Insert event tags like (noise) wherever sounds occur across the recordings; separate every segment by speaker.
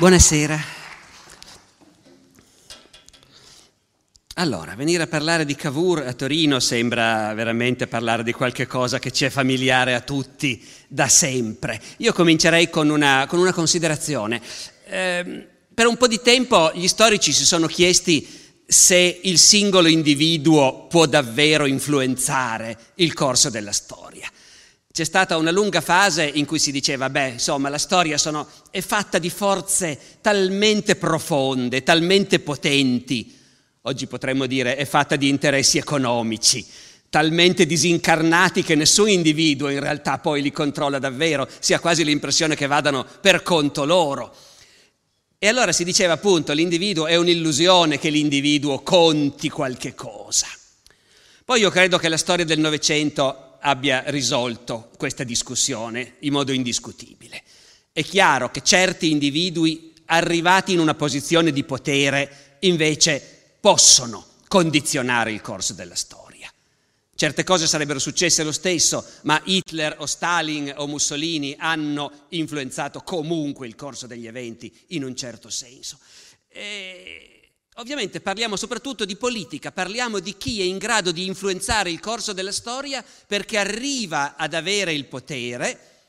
Speaker 1: Buonasera. Allora, venire a parlare di Cavour a Torino sembra veramente parlare di qualche cosa che ci è familiare a tutti da sempre. Io comincerei con una, con una considerazione. Eh, per un po' di tempo gli storici si sono chiesti se il singolo individuo può davvero influenzare il corso della storia. C'è stata una lunga fase in cui si diceva, beh, insomma, la storia sono, è fatta di forze talmente profonde, talmente potenti, oggi potremmo dire è fatta di interessi economici, talmente disincarnati che nessun individuo in realtà poi li controlla davvero, si ha quasi l'impressione che vadano per conto loro. E allora si diceva appunto l'individuo è un'illusione che l'individuo conti qualche cosa. Poi io credo che la storia del Novecento abbia risolto questa discussione in modo indiscutibile. È chiaro che certi individui arrivati in una posizione di potere invece possono condizionare il corso della storia. Certe cose sarebbero successe lo stesso, ma Hitler o Stalin o Mussolini hanno influenzato comunque il corso degli eventi in un certo senso. E Ovviamente parliamo soprattutto di politica, parliamo di chi è in grado di influenzare il corso della storia perché arriva ad avere il potere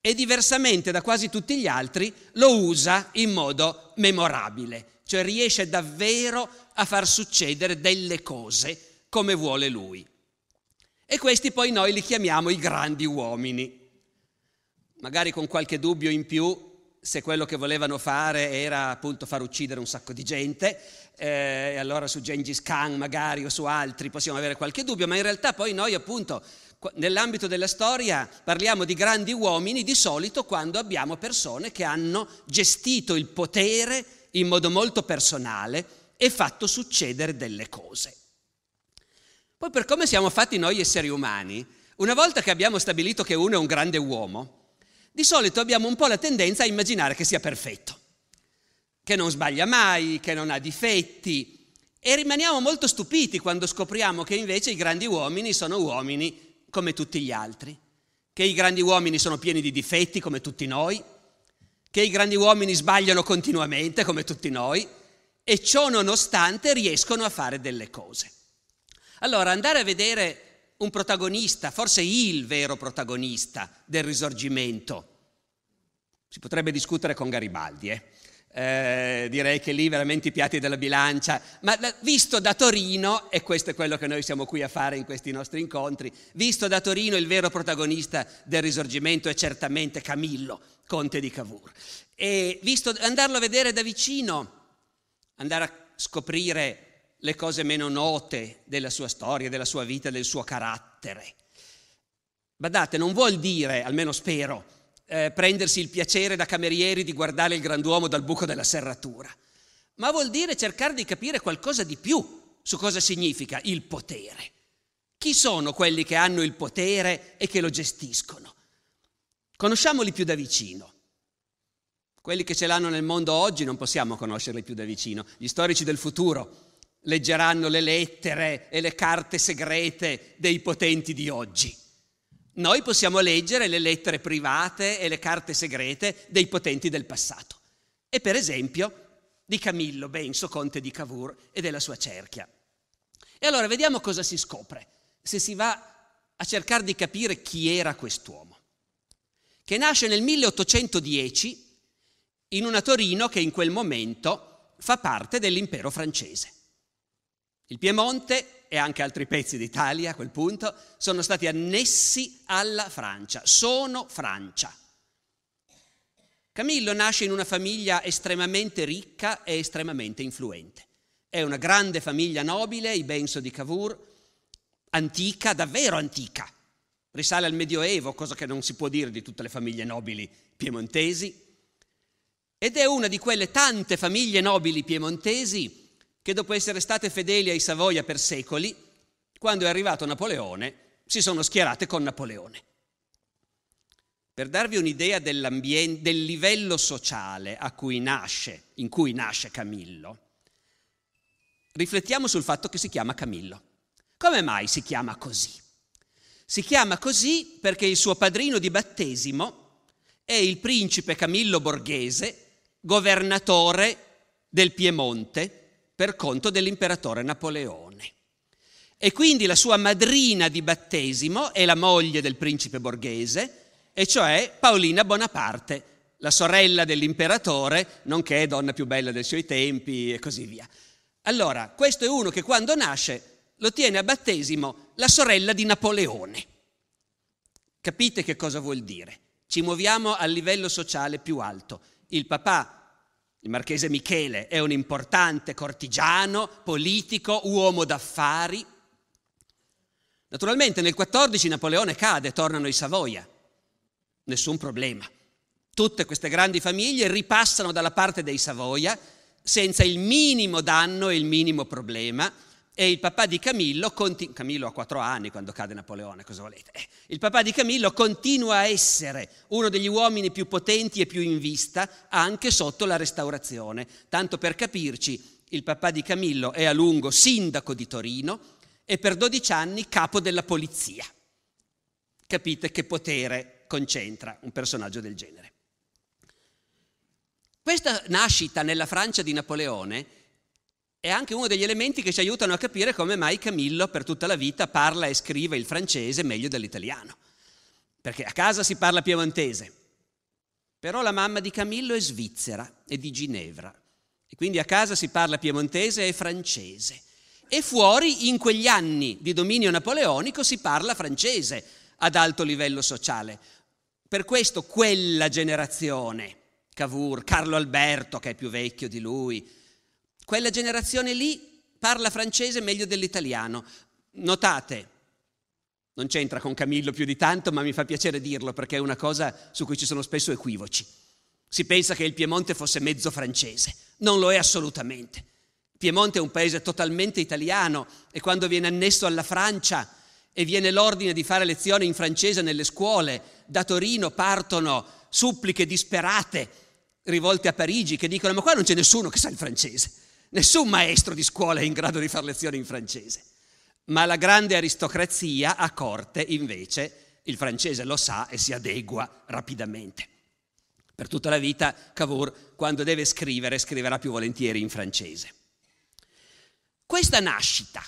Speaker 1: e diversamente da quasi tutti gli altri lo usa in modo memorabile, cioè riesce davvero a far succedere delle cose come vuole lui. E questi poi noi li chiamiamo i grandi uomini. Magari con qualche dubbio in più se quello che volevano fare era appunto far uccidere un sacco di gente, eh, e allora su Gengis Khan magari o su altri possiamo avere qualche dubbio, ma in realtà poi noi appunto nell'ambito della storia parliamo di grandi uomini di solito quando abbiamo persone che hanno gestito il potere in modo molto personale e fatto succedere delle cose. Poi per come siamo fatti noi esseri umani, una volta che abbiamo stabilito che uno è un grande uomo, di solito abbiamo un po' la tendenza a immaginare che sia perfetto, che non sbaglia mai, che non ha difetti e rimaniamo molto stupiti quando scopriamo che invece i grandi uomini sono uomini come tutti gli altri, che i grandi uomini sono pieni di difetti come tutti noi, che i grandi uomini sbagliano continuamente come tutti noi e ciò nonostante riescono a fare delle cose. Allora andare a vedere un protagonista, forse il vero protagonista del risorgimento. Si potrebbe discutere con Garibaldi, eh? Eh, direi che lì veramente i piatti della bilancia, ma visto da Torino, e questo è quello che noi siamo qui a fare in questi nostri incontri, visto da Torino il vero protagonista del risorgimento è certamente Camillo, conte di Cavour. E visto andarlo a vedere da vicino, andare a scoprire le cose meno note della sua storia, della sua vita, del suo carattere. Badate, non vuol dire, almeno spero, eh, prendersi il piacere da camerieri di guardare il granduomo dal buco della serratura, ma vuol dire cercare di capire qualcosa di più su cosa significa il potere. Chi sono quelli che hanno il potere e che lo gestiscono? Conosciamoli più da vicino. Quelli che ce l'hanno nel mondo oggi non possiamo conoscerli più da vicino, gli storici del futuro leggeranno le lettere e le carte segrete dei potenti di oggi. Noi possiamo leggere le lettere private e le carte segrete dei potenti del passato. E per esempio di Camillo Benso, conte di Cavour e della sua cerchia. E allora vediamo cosa si scopre se si va a cercare di capire chi era quest'uomo, che nasce nel 1810 in una Torino che in quel momento fa parte dell'impero francese. Il Piemonte e anche altri pezzi d'Italia a quel punto sono stati annessi alla Francia, sono Francia. Camillo nasce in una famiglia estremamente ricca e estremamente influente. È una grande famiglia nobile, i Benso di Cavour, antica, davvero antica. Risale al Medioevo, cosa che non si può dire di tutte le famiglie nobili piemontesi. Ed è una di quelle tante famiglie nobili piemontesi che dopo essere state fedeli ai Savoia per secoli, quando è arrivato Napoleone, si sono schierate con Napoleone. Per darvi un'idea del livello sociale cui nasce, in cui nasce Camillo, riflettiamo sul fatto che si chiama Camillo. Come mai si chiama così? Si chiama così perché il suo padrino di battesimo è il principe Camillo Borghese, governatore del Piemonte per conto dell'imperatore Napoleone. E quindi la sua madrina di battesimo è la moglie del principe borghese, e cioè Paolina Bonaparte, la sorella dell'imperatore, nonché donna più bella dei suoi tempi e così via. Allora, questo è uno che quando nasce lo tiene a battesimo la sorella di Napoleone. Capite che cosa vuol dire? Ci muoviamo al livello sociale più alto. Il papà il marchese Michele è un importante cortigiano, politico, uomo d'affari. Naturalmente nel 14 Napoleone cade, tornano i Savoia. Nessun problema. Tutte queste grandi famiglie ripassano dalla parte dei Savoia senza il minimo danno e il minimo problema e il papà di Camillo, continu- Camillo ha quattro anni quando cade Napoleone, cosa volete? Eh, il papà di Camillo continua a essere uno degli uomini più potenti e più in vista anche sotto la restaurazione. Tanto per capirci, il papà di Camillo è a lungo sindaco di Torino e per 12 anni capo della polizia. Capite che potere concentra un personaggio del genere. Questa nascita nella Francia di Napoleone è anche uno degli elementi che ci aiutano a capire come mai Camillo per tutta la vita parla e scrive il francese meglio dell'italiano. Perché a casa si parla piemontese. Però la mamma di Camillo è svizzera e di Ginevra. E quindi a casa si parla piemontese e francese. E fuori, in quegli anni di dominio napoleonico, si parla francese ad alto livello sociale. Per questo quella generazione, Cavour, Carlo Alberto, che è più vecchio di lui, quella generazione lì parla francese meglio dell'italiano. Notate, non c'entra con Camillo più di tanto, ma mi fa piacere dirlo perché è una cosa su cui ci sono spesso equivoci. Si pensa che il Piemonte fosse mezzo francese, non lo è assolutamente. Il Piemonte è un paese totalmente italiano e quando viene annesso alla Francia e viene l'ordine di fare lezioni in francese nelle scuole, da Torino partono suppliche disperate rivolte a Parigi che dicono ma qua non c'è nessuno che sa il francese. Nessun maestro di scuola è in grado di fare lezioni in francese, ma la grande aristocrazia a corte invece il francese lo sa e si adegua rapidamente. Per tutta la vita Cavour, quando deve scrivere, scriverà più volentieri in francese. Questa nascita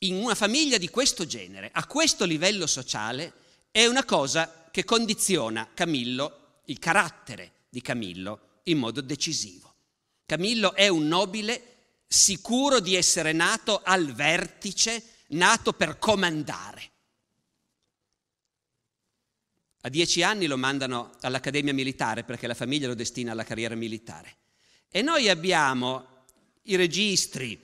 Speaker 1: in una famiglia di questo genere, a questo livello sociale, è una cosa che condiziona Camillo, il carattere di Camillo, in modo decisivo. Camillo è un nobile sicuro di essere nato al vertice, nato per comandare. A dieci anni lo mandano all'accademia militare perché la famiglia lo destina alla carriera militare. E noi abbiamo i registri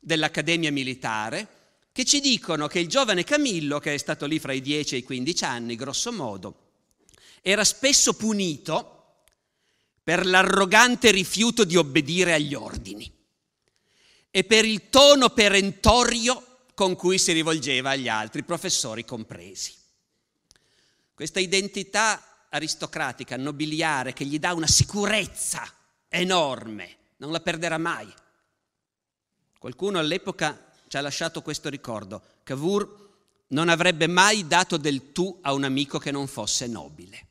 Speaker 1: dell'accademia militare che ci dicono che il giovane Camillo, che è stato lì fra i 10 e i 15 anni, grosso modo, era spesso punito per l'arrogante rifiuto di obbedire agli ordini e per il tono perentorio con cui si rivolgeva agli altri, professori compresi. Questa identità aristocratica, nobiliare, che gli dà una sicurezza enorme, non la perderà mai. Qualcuno all'epoca ci ha lasciato questo ricordo. Cavour non avrebbe mai dato del tu a un amico che non fosse nobile.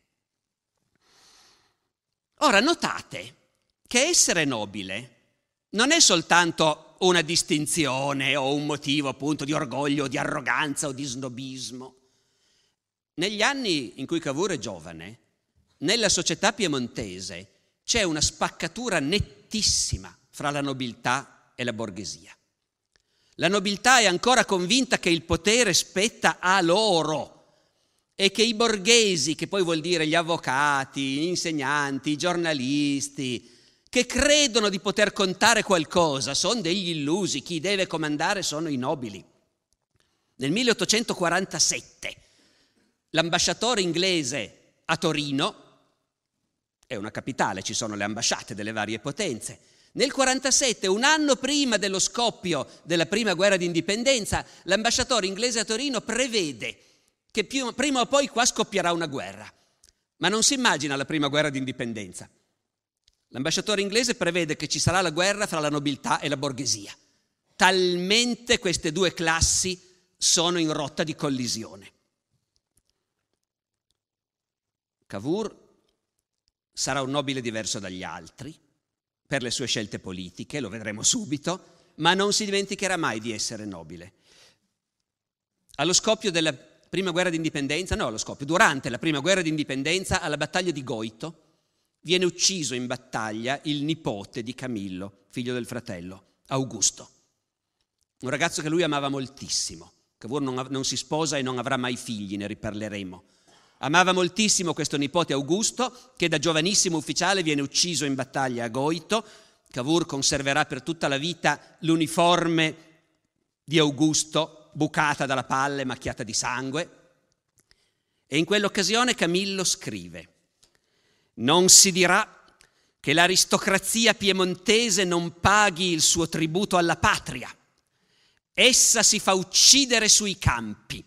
Speaker 1: Ora notate che essere nobile non è soltanto una distinzione o un motivo appunto di orgoglio, di arroganza o di snobismo. Negli anni in cui Cavour è giovane, nella società piemontese c'è una spaccatura nettissima fra la nobiltà e la borghesia. La nobiltà è ancora convinta che il potere spetta a loro e che i borghesi, che poi vuol dire gli avvocati, gli insegnanti, i giornalisti, che credono di poter contare qualcosa, sono degli illusi, chi deve comandare sono i nobili. Nel 1847 l'ambasciatore inglese a Torino, è una capitale, ci sono le ambasciate delle varie potenze, nel 1947, un anno prima dello scoppio della prima guerra d'indipendenza, l'ambasciatore inglese a Torino prevede che più, prima o poi qua scoppierà una guerra, ma non si immagina la prima guerra d'indipendenza. L'ambasciatore inglese prevede che ci sarà la guerra fra la nobiltà e la borghesia. Talmente queste due classi sono in rotta di collisione. Cavour sarà un nobile diverso dagli altri per le sue scelte politiche, lo vedremo subito, ma non si dimenticherà mai di essere nobile. Allo scoppio della prima guerra d'indipendenza, no, allo scoppio, durante la prima guerra d'indipendenza, alla battaglia di Goito, viene ucciso in battaglia il nipote di Camillo, figlio del fratello, Augusto. Un ragazzo che lui amava moltissimo. Cavour non, non si sposa e non avrà mai figli, ne riparleremo. Amava moltissimo questo nipote Augusto, che da giovanissimo ufficiale viene ucciso in battaglia a Goito. Cavour conserverà per tutta la vita l'uniforme di Augusto, bucata dalla palla e macchiata di sangue. E in quell'occasione Camillo scrive non si dirà che l'aristocrazia piemontese non paghi il suo tributo alla patria. Essa si fa uccidere sui campi,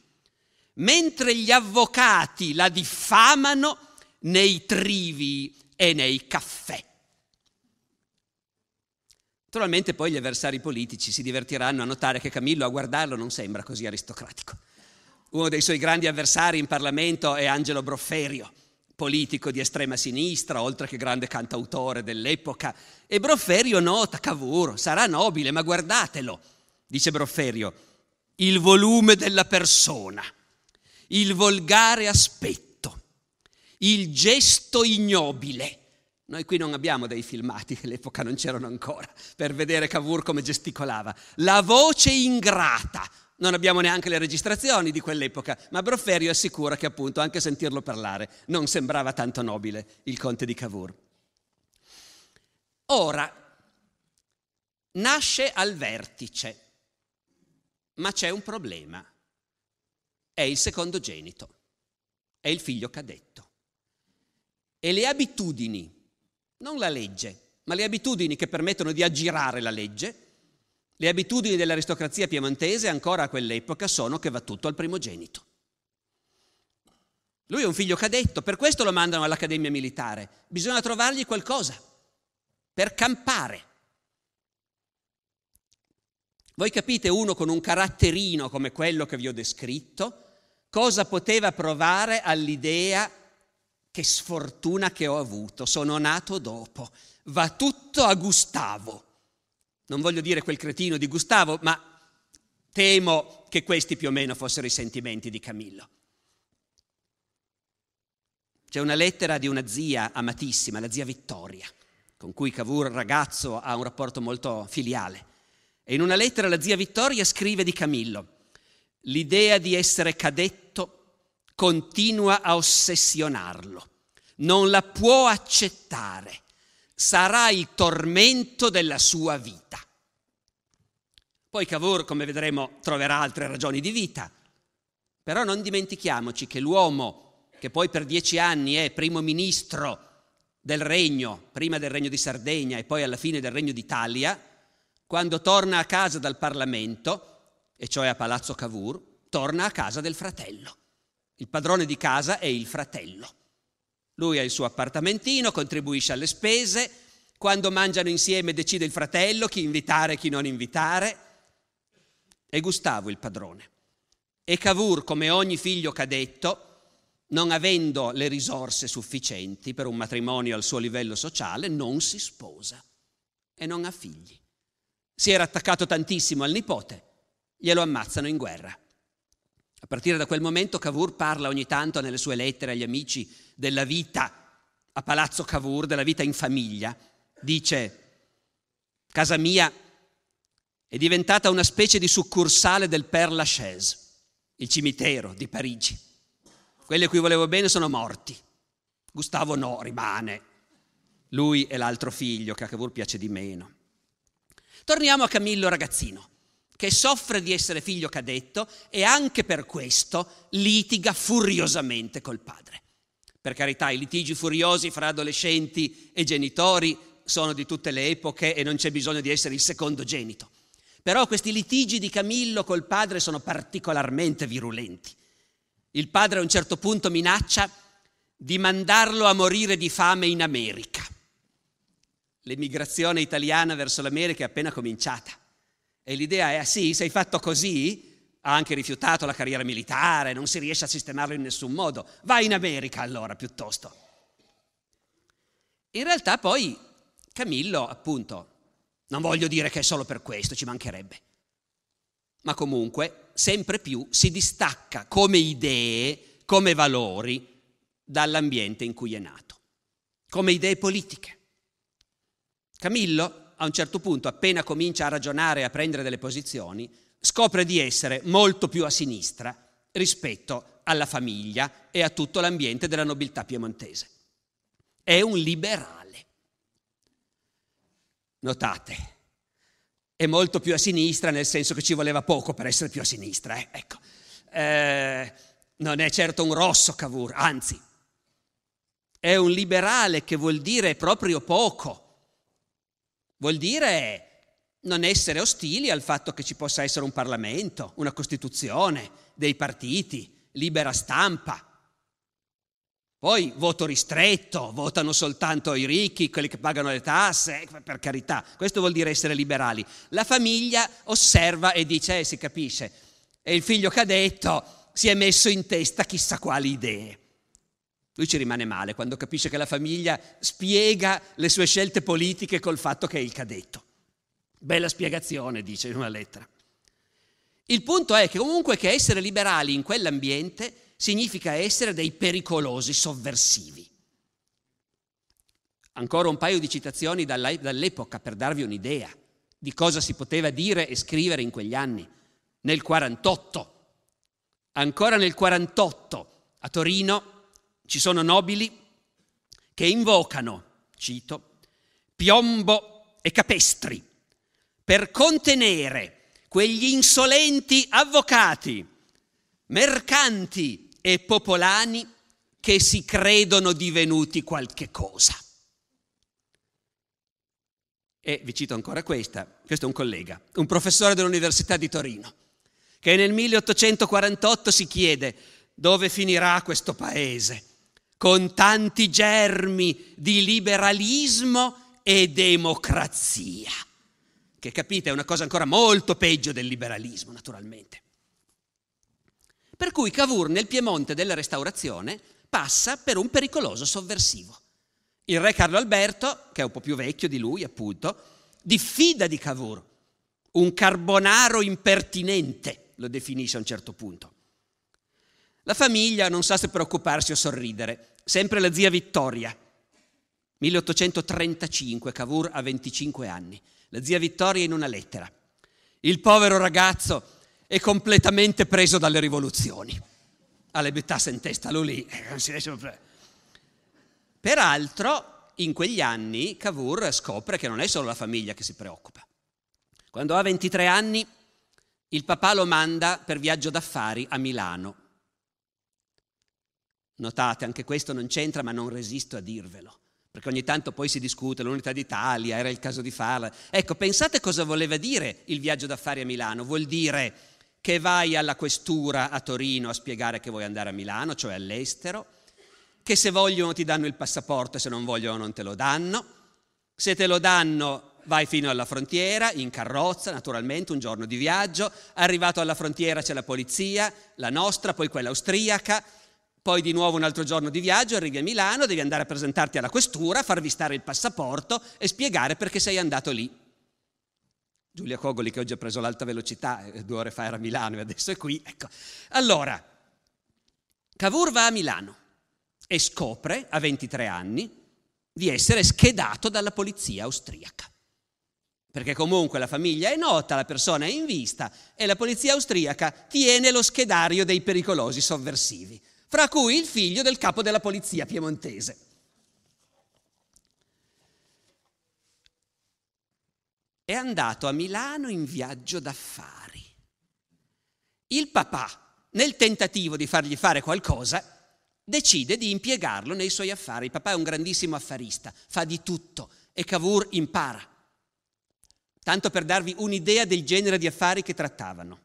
Speaker 1: mentre gli avvocati la diffamano nei trivi e nei caffè. Naturalmente poi gli avversari politici si divertiranno a notare che Camillo a guardarlo non sembra così aristocratico. Uno dei suoi grandi avversari in Parlamento è Angelo Brofferio politico di estrema sinistra, oltre che grande cantautore dell'epoca. E Brofferio nota Cavour, sarà nobile, ma guardatelo, dice Brofferio, il volume della persona, il volgare aspetto, il gesto ignobile. Noi qui non abbiamo dei filmati, all'epoca non c'erano ancora, per vedere Cavour come gesticolava. La voce ingrata, non abbiamo neanche le registrazioni di quell'epoca, ma Brofferio assicura che appunto anche sentirlo parlare non sembrava tanto nobile il conte di Cavour. Ora, nasce al vertice, ma c'è un problema. È il secondogenito, è il figlio cadetto. E le abitudini, non la legge, ma le abitudini che permettono di aggirare la legge, le abitudini dell'aristocrazia piemontese ancora a quell'epoca sono che va tutto al primogenito. Lui è un figlio cadetto, per questo lo mandano all'accademia militare. Bisogna trovargli qualcosa per campare. Voi capite uno con un caratterino come quello che vi ho descritto, cosa poteva provare all'idea che sfortuna che ho avuto, sono nato dopo, va tutto a Gustavo non voglio dire quel cretino di Gustavo, ma temo che questi più o meno fossero i sentimenti di Camillo. C'è una lettera di una zia amatissima, la zia Vittoria, con cui Cavour, ragazzo, ha un rapporto molto filiale. E in una lettera la zia Vittoria scrive di Camillo, l'idea di essere cadetto continua a ossessionarlo, non la può accettare sarà il tormento della sua vita. Poi Cavour, come vedremo, troverà altre ragioni di vita. Però non dimentichiamoci che l'uomo, che poi per dieci anni è primo ministro del regno, prima del regno di Sardegna e poi alla fine del regno d'Italia, quando torna a casa dal Parlamento, e cioè a Palazzo Cavour, torna a casa del fratello. Il padrone di casa è il fratello. Lui ha il suo appartamentino, contribuisce alle spese, quando mangiano insieme decide il fratello chi invitare e chi non invitare. E Gustavo il padrone. E Cavour, come ogni figlio cadetto, non avendo le risorse sufficienti per un matrimonio al suo livello sociale, non si sposa e non ha figli. Si era attaccato tantissimo al nipote, glielo ammazzano in guerra. A partire da quel momento Cavour parla ogni tanto nelle sue lettere agli amici della vita a Palazzo Cavour, della vita in famiglia. Dice, casa mia è diventata una specie di succursale del Père Lachaise, il cimitero di Parigi. Quelli a cui volevo bene sono morti. Gustavo no, rimane. Lui e l'altro figlio, che a Cavour piace di meno. Torniamo a Camillo ragazzino che soffre di essere figlio cadetto e anche per questo litiga furiosamente col padre. Per carità, i litigi furiosi fra adolescenti e genitori sono di tutte le epoche e non c'è bisogno di essere il secondo genito. Però questi litigi di Camillo col padre sono particolarmente virulenti. Il padre a un certo punto minaccia di mandarlo a morire di fame in America. L'emigrazione italiana verso l'America è appena cominciata e l'idea è, ah, sì, sei fatto così, ha anche rifiutato la carriera militare, non si riesce a sistemarlo in nessun modo, vai in America allora piuttosto. In realtà poi Camillo, appunto, non voglio dire che è solo per questo, ci mancherebbe, ma comunque sempre più si distacca come idee, come valori dall'ambiente in cui è nato, come idee politiche. Camillo a un certo punto, appena comincia a ragionare e a prendere delle posizioni, scopre di essere molto più a sinistra rispetto alla famiglia e a tutto l'ambiente della nobiltà piemontese. È un liberale. Notate, è molto più a sinistra nel senso che ci voleva poco per essere più a sinistra. Eh? Ecco. Eh, non è certo un rosso Cavour, anzi, è un liberale che vuol dire proprio poco Vuol dire non essere ostili al fatto che ci possa essere un Parlamento, una Costituzione, dei partiti, libera stampa. Poi voto ristretto, votano soltanto i ricchi, quelli che pagano le tasse, per carità, questo vuol dire essere liberali. La famiglia osserva e dice, eh si capisce, e il figlio che ha detto, si è messo in testa chissà quali idee. Lui ci rimane male quando capisce che la famiglia spiega le sue scelte politiche col fatto che è il cadetto. Bella spiegazione, dice in una lettera. Il punto è che comunque che essere liberali in quell'ambiente significa essere dei pericolosi sovversivi. Ancora un paio di citazioni dall'epoca per darvi un'idea di cosa si poteva dire e scrivere in quegli anni. Nel 48, ancora nel 48, a Torino ci sono nobili che invocano, cito, piombo e capestri per contenere quegli insolenti avvocati, mercanti e popolani che si credono divenuti qualche cosa. E vi cito ancora questa, questo è un collega, un professore dell'Università di Torino, che nel 1848 si chiede dove finirà questo paese con tanti germi di liberalismo e democrazia, che capite è una cosa ancora molto peggio del liberalismo, naturalmente. Per cui Cavour nel Piemonte della Restaurazione passa per un pericoloso sovversivo. Il re Carlo Alberto, che è un po' più vecchio di lui, appunto, diffida di Cavour, un carbonaro impertinente, lo definisce a un certo punto. La famiglia non sa se preoccuparsi o sorridere. Sempre la zia Vittoria. 1835, Cavour ha 25 anni. La zia Vittoria in una lettera. Il povero ragazzo è completamente preso dalle rivoluzioni. Ha Alle metà s'intestalo lì. Eh, Peraltro, in quegli anni Cavour scopre che non è solo la famiglia che si preoccupa. Quando ha 23 anni, il papà lo manda per viaggio d'affari a Milano Notate, anche questo non c'entra, ma non resisto a dirvelo, perché ogni tanto poi si discute l'unità d'Italia, era il caso di farla. Ecco, pensate cosa voleva dire il viaggio d'affari a Milano. Vuol dire che vai alla questura a Torino a spiegare che vuoi andare a Milano, cioè all'estero, che se vogliono ti danno il passaporto, se non vogliono non te lo danno, se te lo danno vai fino alla frontiera, in carrozza, naturalmente, un giorno di viaggio, arrivato alla frontiera c'è la polizia, la nostra, poi quella austriaca, poi di nuovo un altro giorno di viaggio, arrivi a Milano, devi andare a presentarti alla questura, farvi stare il passaporto e spiegare perché sei andato lì. Giulia Cogoli che oggi ha preso l'alta velocità, eh, due ore fa era a Milano e adesso è qui. Ecco. Allora, Cavour va a Milano e scopre, a 23 anni, di essere schedato dalla polizia austriaca. Perché comunque la famiglia è nota, la persona è in vista e la polizia austriaca tiene lo schedario dei pericolosi sovversivi fra cui il figlio del capo della polizia piemontese. È andato a Milano in viaggio d'affari. Il papà, nel tentativo di fargli fare qualcosa, decide di impiegarlo nei suoi affari. Il papà è un grandissimo affarista, fa di tutto e Cavour impara. Tanto per darvi un'idea del genere di affari che trattavano.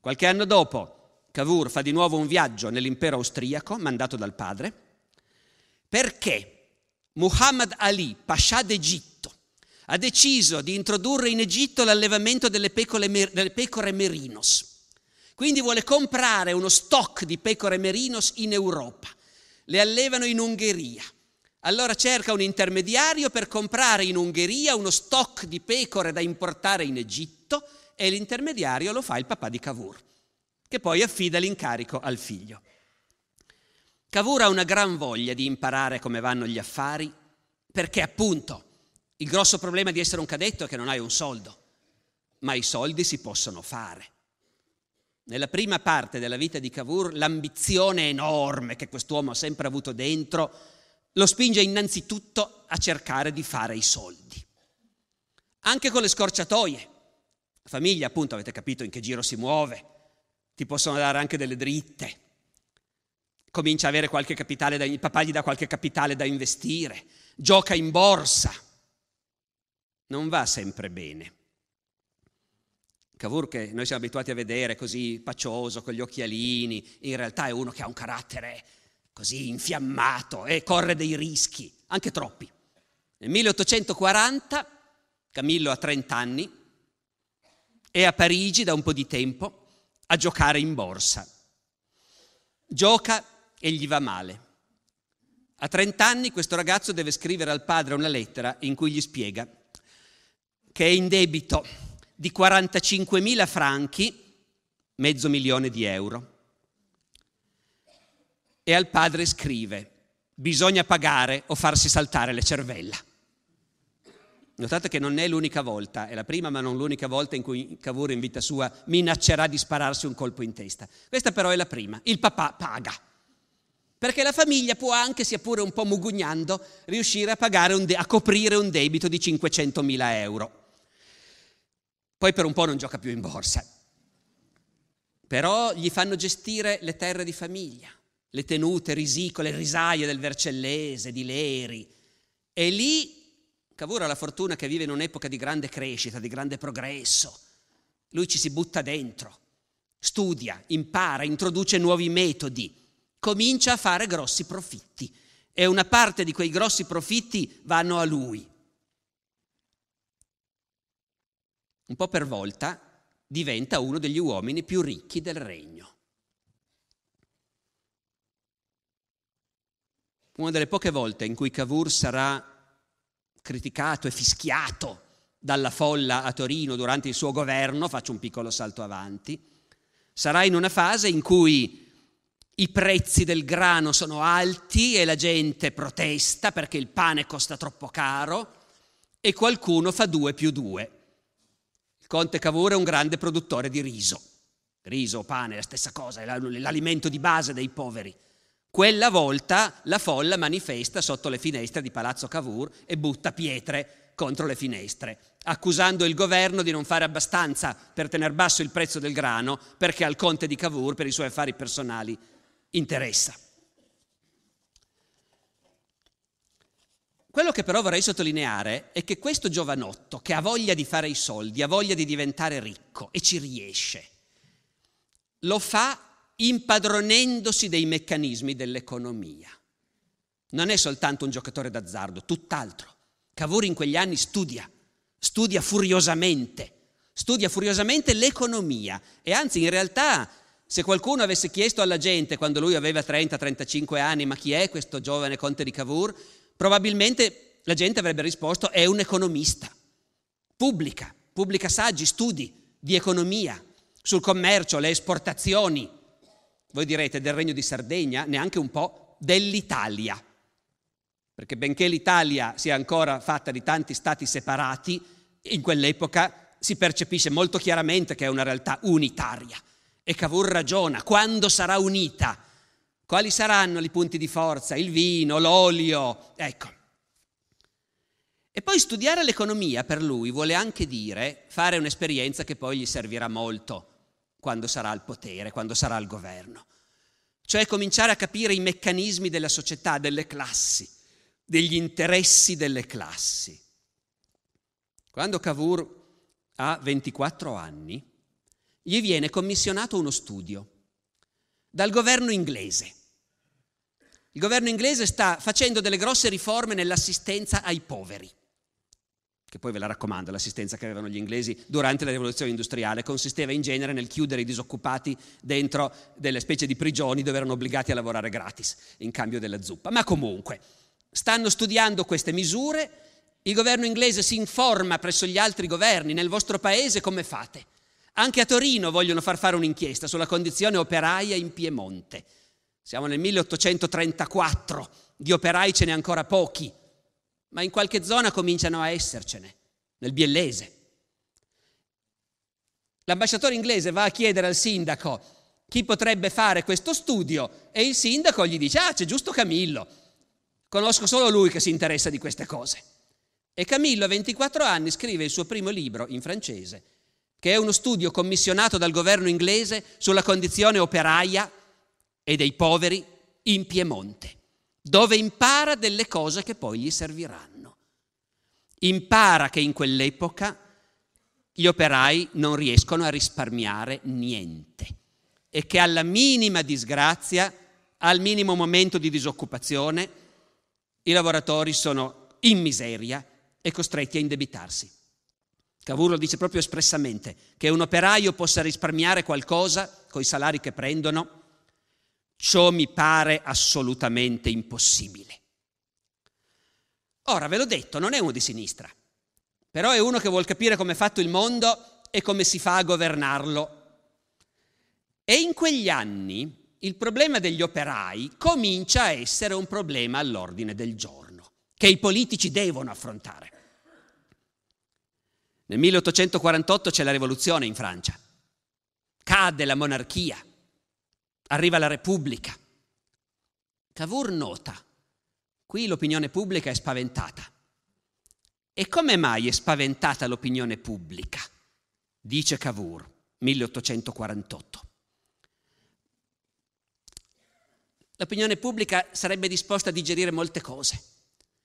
Speaker 1: Qualche anno dopo, Cavour fa di nuovo un viaggio nell'impero austriaco mandato dal padre perché Muhammad Ali, pascià d'Egitto, ha deciso di introdurre in Egitto l'allevamento delle pecore, delle pecore merinos. Quindi vuole comprare uno stock di pecore merinos in Europa. Le allevano in Ungheria. Allora cerca un intermediario per comprare in Ungheria uno stock di pecore da importare in Egitto e l'intermediario lo fa il papà di Cavour che poi affida l'incarico al figlio. Cavour ha una gran voglia di imparare come vanno gli affari, perché appunto il grosso problema di essere un cadetto è che non hai un soldo, ma i soldi si possono fare. Nella prima parte della vita di Cavour l'ambizione enorme che quest'uomo ha sempre avuto dentro lo spinge innanzitutto a cercare di fare i soldi. Anche con le scorciatoie. La famiglia, appunto, avete capito in che giro si muove ti possono dare anche delle dritte. Comincia a avere qualche capitale, da, il papà gli dà qualche capitale da investire, gioca in borsa. Non va sempre bene. Cavour che noi siamo abituati a vedere così pacioso, con gli occhialini, in realtà è uno che ha un carattere così infiammato e corre dei rischi, anche troppi. Nel 1840 Camillo ha 30 anni, è a Parigi da un po' di tempo, a giocare in borsa. Gioca e gli va male. A 30 anni questo ragazzo deve scrivere al padre una lettera in cui gli spiega che è in debito di 45.000 franchi, mezzo milione di euro. E al padre scrive, bisogna pagare o farsi saltare le cervella. Notate che non è l'unica volta, è la prima ma non l'unica volta in cui Cavour in vita sua minaccerà di spararsi un colpo in testa. Questa però è la prima, il papà paga. Perché la famiglia può anche, sia pure un po' mugugnando, riuscire a, de- a coprire un debito di 500.000 euro. Poi per un po' non gioca più in borsa. Però gli fanno gestire le terre di famiglia, le tenute risicole, risaie del Vercellese, di Leri. E lì Cavour ha la fortuna che vive in un'epoca di grande crescita, di grande progresso. Lui ci si butta dentro, studia, impara, introduce nuovi metodi, comincia a fare grossi profitti e una parte di quei grossi profitti vanno a lui. Un po' per volta diventa uno degli uomini più ricchi del regno. Una delle poche volte in cui Cavour sarà criticato e fischiato dalla folla a Torino durante il suo governo, faccio un piccolo salto avanti, sarà in una fase in cui i prezzi del grano sono alti e la gente protesta perché il pane costa troppo caro e qualcuno fa due più due. Il conte Cavour è un grande produttore di riso. Riso, pane, la stessa cosa, è l'alimento di base dei poveri. Quella volta la folla manifesta sotto le finestre di Palazzo Cavour e butta pietre contro le finestre, accusando il governo di non fare abbastanza per tenere basso il prezzo del grano perché al conte di Cavour per i suoi affari personali interessa. Quello che però vorrei sottolineare è che questo giovanotto che ha voglia di fare i soldi, ha voglia di diventare ricco e ci riesce, lo fa impadronendosi dei meccanismi dell'economia. Non è soltanto un giocatore d'azzardo, tutt'altro. Cavour in quegli anni studia, studia furiosamente, studia furiosamente l'economia e anzi in realtà se qualcuno avesse chiesto alla gente quando lui aveva 30-35 anni ma chi è questo giovane conte di Cavour, probabilmente la gente avrebbe risposto è un economista, pubblica, pubblica saggi, studi di economia, sul commercio, le esportazioni, voi direte del Regno di Sardegna, neanche un po', dell'Italia. Perché benché l'Italia sia ancora fatta di tanti stati separati, in quell'epoca si percepisce molto chiaramente che è una realtà unitaria. E Cavour ragiona, quando sarà unita? Quali saranno i punti di forza? Il vino, l'olio? Ecco. E poi studiare l'economia per lui vuole anche dire fare un'esperienza che poi gli servirà molto quando sarà al potere, quando sarà al governo. Cioè cominciare a capire i meccanismi della società, delle classi, degli interessi delle classi. Quando Cavour ha 24 anni, gli viene commissionato uno studio dal governo inglese. Il governo inglese sta facendo delle grosse riforme nell'assistenza ai poveri che poi ve la raccomando, l'assistenza che avevano gli inglesi durante la rivoluzione industriale consisteva in genere nel chiudere i disoccupati dentro delle specie di prigioni dove erano obbligati a lavorare gratis in cambio della zuppa. Ma comunque, stanno studiando queste misure, il governo inglese si informa presso gli altri governi, nel vostro paese come fate? Anche a Torino vogliono far fare un'inchiesta sulla condizione operaia in Piemonte. Siamo nel 1834, di operai ce n'è ancora pochi ma in qualche zona cominciano a essercene, nel biellese. L'ambasciatore inglese va a chiedere al sindaco chi potrebbe fare questo studio e il sindaco gli dice, ah c'è giusto Camillo, conosco solo lui che si interessa di queste cose. E Camillo a 24 anni scrive il suo primo libro in francese, che è uno studio commissionato dal governo inglese sulla condizione operaia e dei poveri in Piemonte dove impara delle cose che poi gli serviranno. Impara che in quell'epoca gli operai non riescono a risparmiare niente e che alla minima disgrazia, al minimo momento di disoccupazione, i lavoratori sono in miseria e costretti a indebitarsi. Cavour lo dice proprio espressamente che un operaio possa risparmiare qualcosa con i salari che prendono Ciò mi pare assolutamente impossibile. Ora, ve l'ho detto, non è uno di sinistra, però è uno che vuole capire come è fatto il mondo e come si fa a governarlo. E in quegli anni il problema degli operai comincia a essere un problema all'ordine del giorno, che i politici devono affrontare. Nel 1848 c'è la rivoluzione in Francia, cade la monarchia Arriva la Repubblica. Cavour nota, qui l'opinione pubblica è spaventata. E come mai è spaventata l'opinione pubblica? Dice Cavour, 1848. L'opinione pubblica sarebbe disposta a digerire molte cose,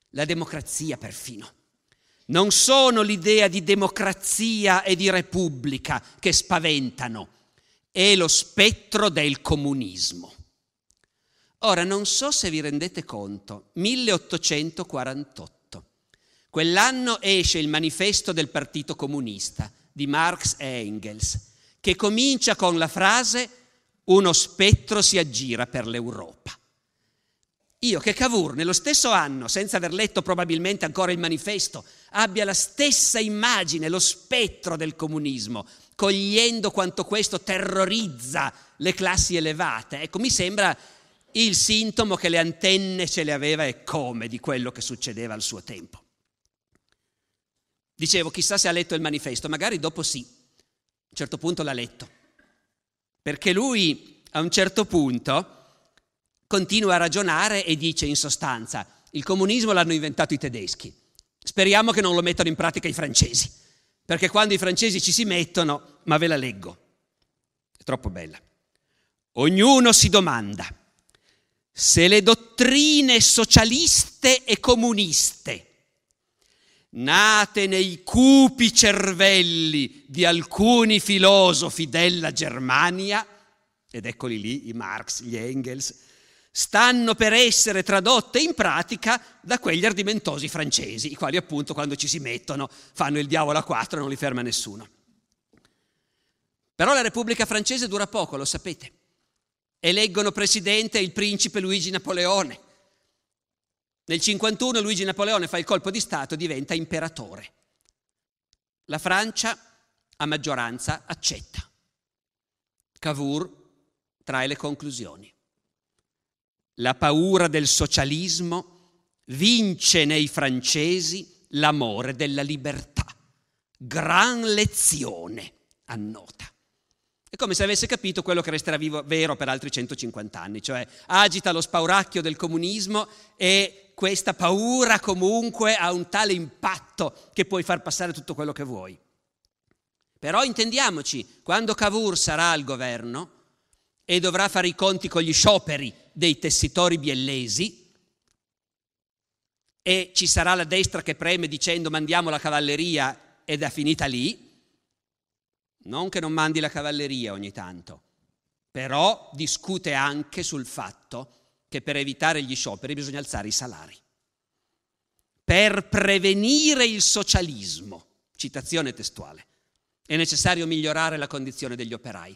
Speaker 1: la democrazia perfino. Non sono l'idea di democrazia e di repubblica che spaventano, è lo spettro del comunismo. Ora, non so se vi rendete conto, 1848, quell'anno esce il manifesto del Partito Comunista di Marx e Engels, che comincia con la frase uno spettro si aggira per l'Europa. Io che Cavour, nello stesso anno, senza aver letto probabilmente ancora il manifesto, abbia la stessa immagine, lo spettro del comunismo, cogliendo quanto questo terrorizza le classi elevate. Ecco, mi sembra il sintomo che le antenne ce le aveva e come di quello che succedeva al suo tempo. Dicevo, chissà se ha letto il manifesto, magari dopo sì, a un certo punto l'ha letto, perché lui a un certo punto continua a ragionare e dice in sostanza, il comunismo l'hanno inventato i tedeschi, speriamo che non lo mettano in pratica i francesi perché quando i francesi ci si mettono, ma ve la leggo, è troppo bella. Ognuno si domanda se le dottrine socialiste e comuniste, nate nei cupi cervelli di alcuni filosofi della Germania, ed eccoli lì i Marx, gli Engels, stanno per essere tradotte in pratica da quegli ardimentosi francesi, i quali appunto quando ci si mettono fanno il diavolo a quattro e non li ferma nessuno. Però la Repubblica francese dura poco, lo sapete. Eleggono presidente il principe Luigi Napoleone. Nel 51 Luigi Napoleone fa il colpo di Stato e diventa imperatore. La Francia a maggioranza accetta. Cavour trae le conclusioni la paura del socialismo vince nei francesi l'amore della libertà. Gran lezione, annota. È come se avesse capito quello che resterà vivo, vero per altri 150 anni, cioè agita lo spauracchio del comunismo e questa paura comunque ha un tale impatto che puoi far passare tutto quello che vuoi. Però intendiamoci, quando Cavour sarà al governo, e dovrà fare i conti con gli scioperi dei tessitori biellesi e ci sarà la destra che preme dicendo mandiamo la cavalleria ed è finita lì. Non che non mandi la cavalleria ogni tanto, però discute anche sul fatto che per evitare gli scioperi bisogna alzare i salari. Per prevenire il socialismo, citazione testuale, è necessario migliorare la condizione degli operai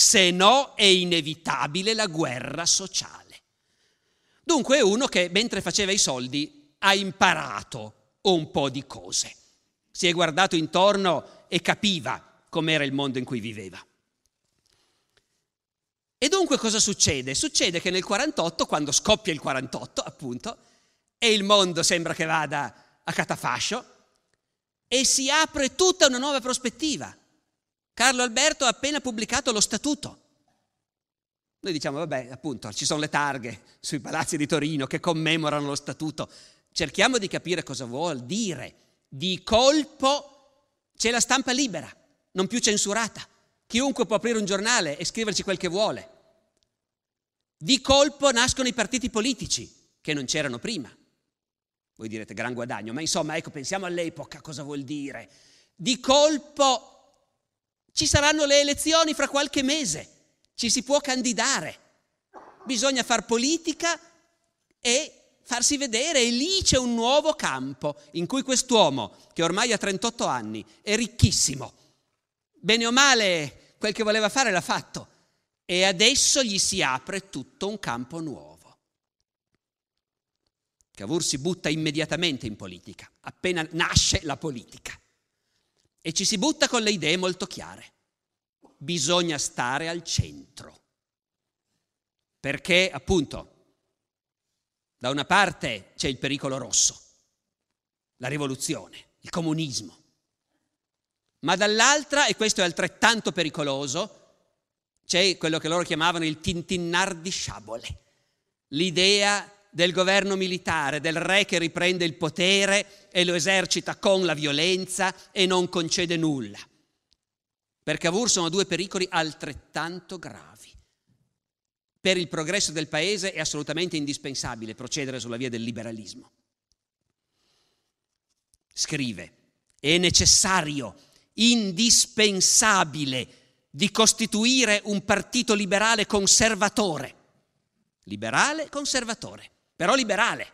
Speaker 1: se no è inevitabile la guerra sociale. Dunque è uno che mentre faceva i soldi ha imparato un po' di cose, si è guardato intorno e capiva com'era il mondo in cui viveva. E dunque cosa succede? Succede che nel 48, quando scoppia il 48 appunto, e il mondo sembra che vada a catafascio, e si apre tutta una nuova prospettiva. Carlo Alberto ha appena pubblicato lo statuto. Noi diciamo, vabbè, appunto, ci sono le targhe sui palazzi di Torino che commemorano lo statuto. Cerchiamo di capire cosa vuol dire. Di colpo c'è la stampa libera, non più censurata. Chiunque può aprire un giornale e scriverci quel che vuole. Di colpo nascono i partiti politici, che non c'erano prima. Voi direte gran guadagno, ma insomma, ecco, pensiamo all'epoca, cosa vuol dire? Di colpo ci saranno le elezioni fra qualche mese, ci si può candidare, bisogna far politica e farsi vedere e lì c'è un nuovo campo in cui quest'uomo, che ormai ha 38 anni, è ricchissimo, bene o male quel che voleva fare l'ha fatto e adesso gli si apre tutto un campo nuovo. Cavour si butta immediatamente in politica, appena nasce la politica. E ci si butta con le idee molto chiare. Bisogna stare al centro. Perché appunto da una parte c'è il pericolo rosso, la rivoluzione, il comunismo, ma dall'altra, e questo è altrettanto pericoloso, c'è quello che loro chiamavano il tintinnar di sciabole, l'idea del governo militare, del re che riprende il potere e lo esercita con la violenza e non concede nulla. Per Cavour sono due pericoli altrettanto gravi. Per il progresso del paese è assolutamente indispensabile procedere sulla via del liberalismo. Scrive, è necessario, indispensabile, di costituire un partito liberale conservatore liberale conservatore però liberale.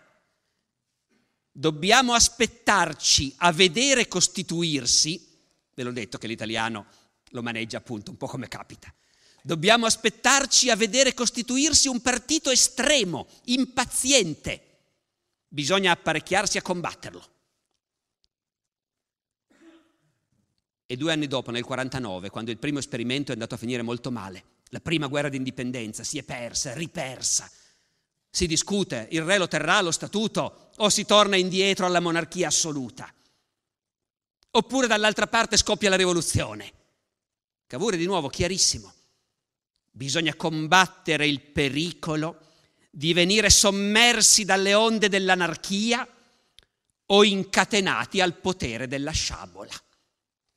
Speaker 1: Dobbiamo aspettarci a vedere costituirsi, ve l'ho detto che l'italiano lo maneggia appunto un po' come capita, dobbiamo aspettarci a vedere costituirsi un partito estremo, impaziente. Bisogna apparecchiarsi a combatterlo. E due anni dopo, nel 49, quando il primo esperimento è andato a finire molto male, la prima guerra d'indipendenza si è persa, ripersa, si discute, il re lo terrà lo statuto o si torna indietro alla monarchia assoluta. Oppure dall'altra parte scoppia la rivoluzione. Cavour è di nuovo chiarissimo. Bisogna combattere il pericolo di venire sommersi dalle onde dell'anarchia o incatenati al potere della sciabola.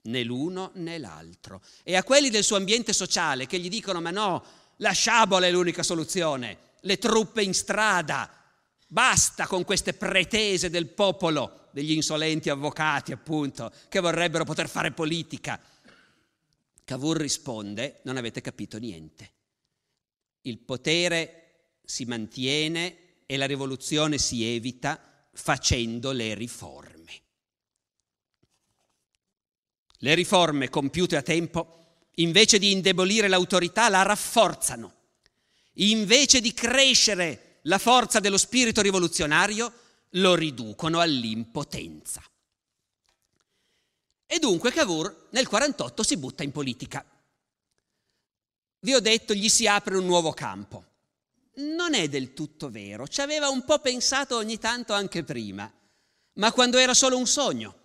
Speaker 1: Né l'uno né l'altro. E a quelli del suo ambiente sociale che gli dicono ma no, la sciabola è l'unica soluzione le truppe in strada. Basta con queste pretese del popolo, degli insolenti avvocati appunto, che vorrebbero poter fare politica. Cavour risponde, non avete capito niente. Il potere si mantiene e la rivoluzione si evita facendo le riforme. Le riforme compiute a tempo, invece di indebolire l'autorità, la rafforzano invece di crescere la forza dello spirito rivoluzionario, lo riducono all'impotenza. E dunque Cavour nel 48 si butta in politica. Vi ho detto, gli si apre un nuovo campo. Non è del tutto vero, ci aveva un po' pensato ogni tanto anche prima, ma quando era solo un sogno,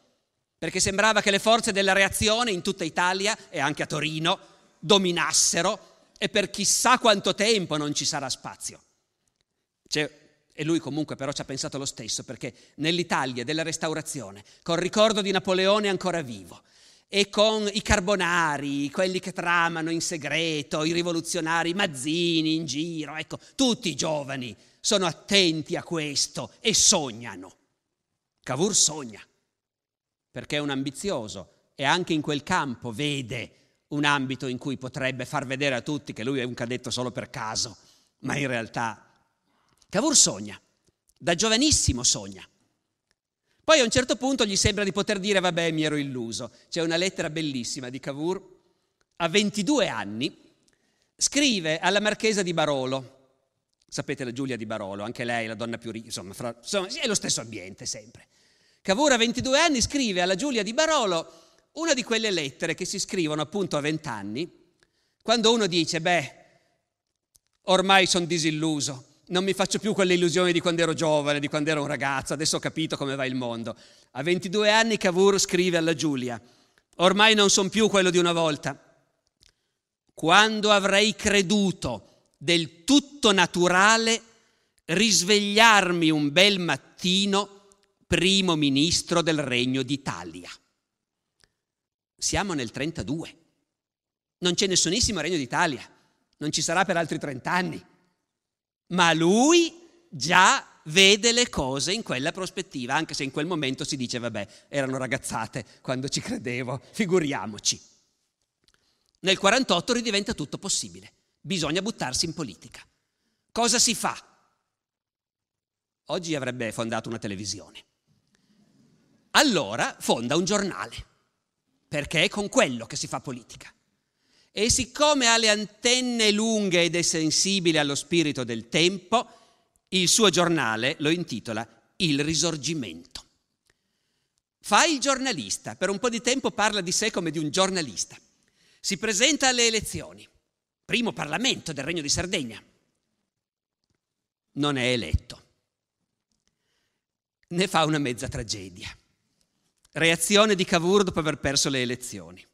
Speaker 1: perché sembrava che le forze della reazione in tutta Italia e anche a Torino dominassero e per chissà quanto tempo non ci sarà spazio. C'è, e lui comunque però ci ha pensato lo stesso, perché nell'Italia della Restaurazione, col ricordo di Napoleone ancora vivo, e con i carbonari, quelli che tramano in segreto, i rivoluzionari Mazzini in giro, ecco, tutti i giovani sono attenti a questo e sognano. Cavour sogna, perché è un ambizioso e anche in quel campo vede un ambito in cui potrebbe far vedere a tutti che lui è un cadetto solo per caso, ma in realtà Cavour sogna, da giovanissimo sogna. Poi a un certo punto gli sembra di poter dire vabbè mi ero illuso. C'è una lettera bellissima di Cavour, a 22 anni, scrive alla marchesa di Barolo, sapete la Giulia di Barolo, anche lei la donna più ricca, insomma, fra, insomma è lo stesso ambiente sempre. Cavour a 22 anni scrive alla Giulia di Barolo una di quelle lettere che si scrivono appunto a vent'anni, quando uno dice, beh, ormai sono disilluso, non mi faccio più quelle illusioni di quando ero giovane, di quando ero un ragazzo, adesso ho capito come va il mondo. A 22 anni Cavour scrive alla Giulia, ormai non sono più quello di una volta. Quando avrei creduto del tutto naturale risvegliarmi un bel mattino primo ministro del Regno d'Italia. Siamo nel 32. Non c'è nessunissimo Regno d'Italia, non ci sarà per altri 30 anni. Ma lui già vede le cose in quella prospettiva, anche se in quel momento si dice, vabbè, erano ragazzate quando ci credevo, figuriamoci. Nel 48 ridiventa tutto possibile, bisogna buttarsi in politica. Cosa si fa? Oggi avrebbe fondato una televisione. Allora fonda un giornale perché è con quello che si fa politica. E siccome ha le antenne lunghe ed è sensibile allo spirito del tempo, il suo giornale lo intitola Il risorgimento. Fa il giornalista, per un po' di tempo parla di sé come di un giornalista. Si presenta alle elezioni, primo Parlamento del Regno di Sardegna. Non è eletto. Ne fa una mezza tragedia Reazione di Cavour dopo aver perso le elezioni.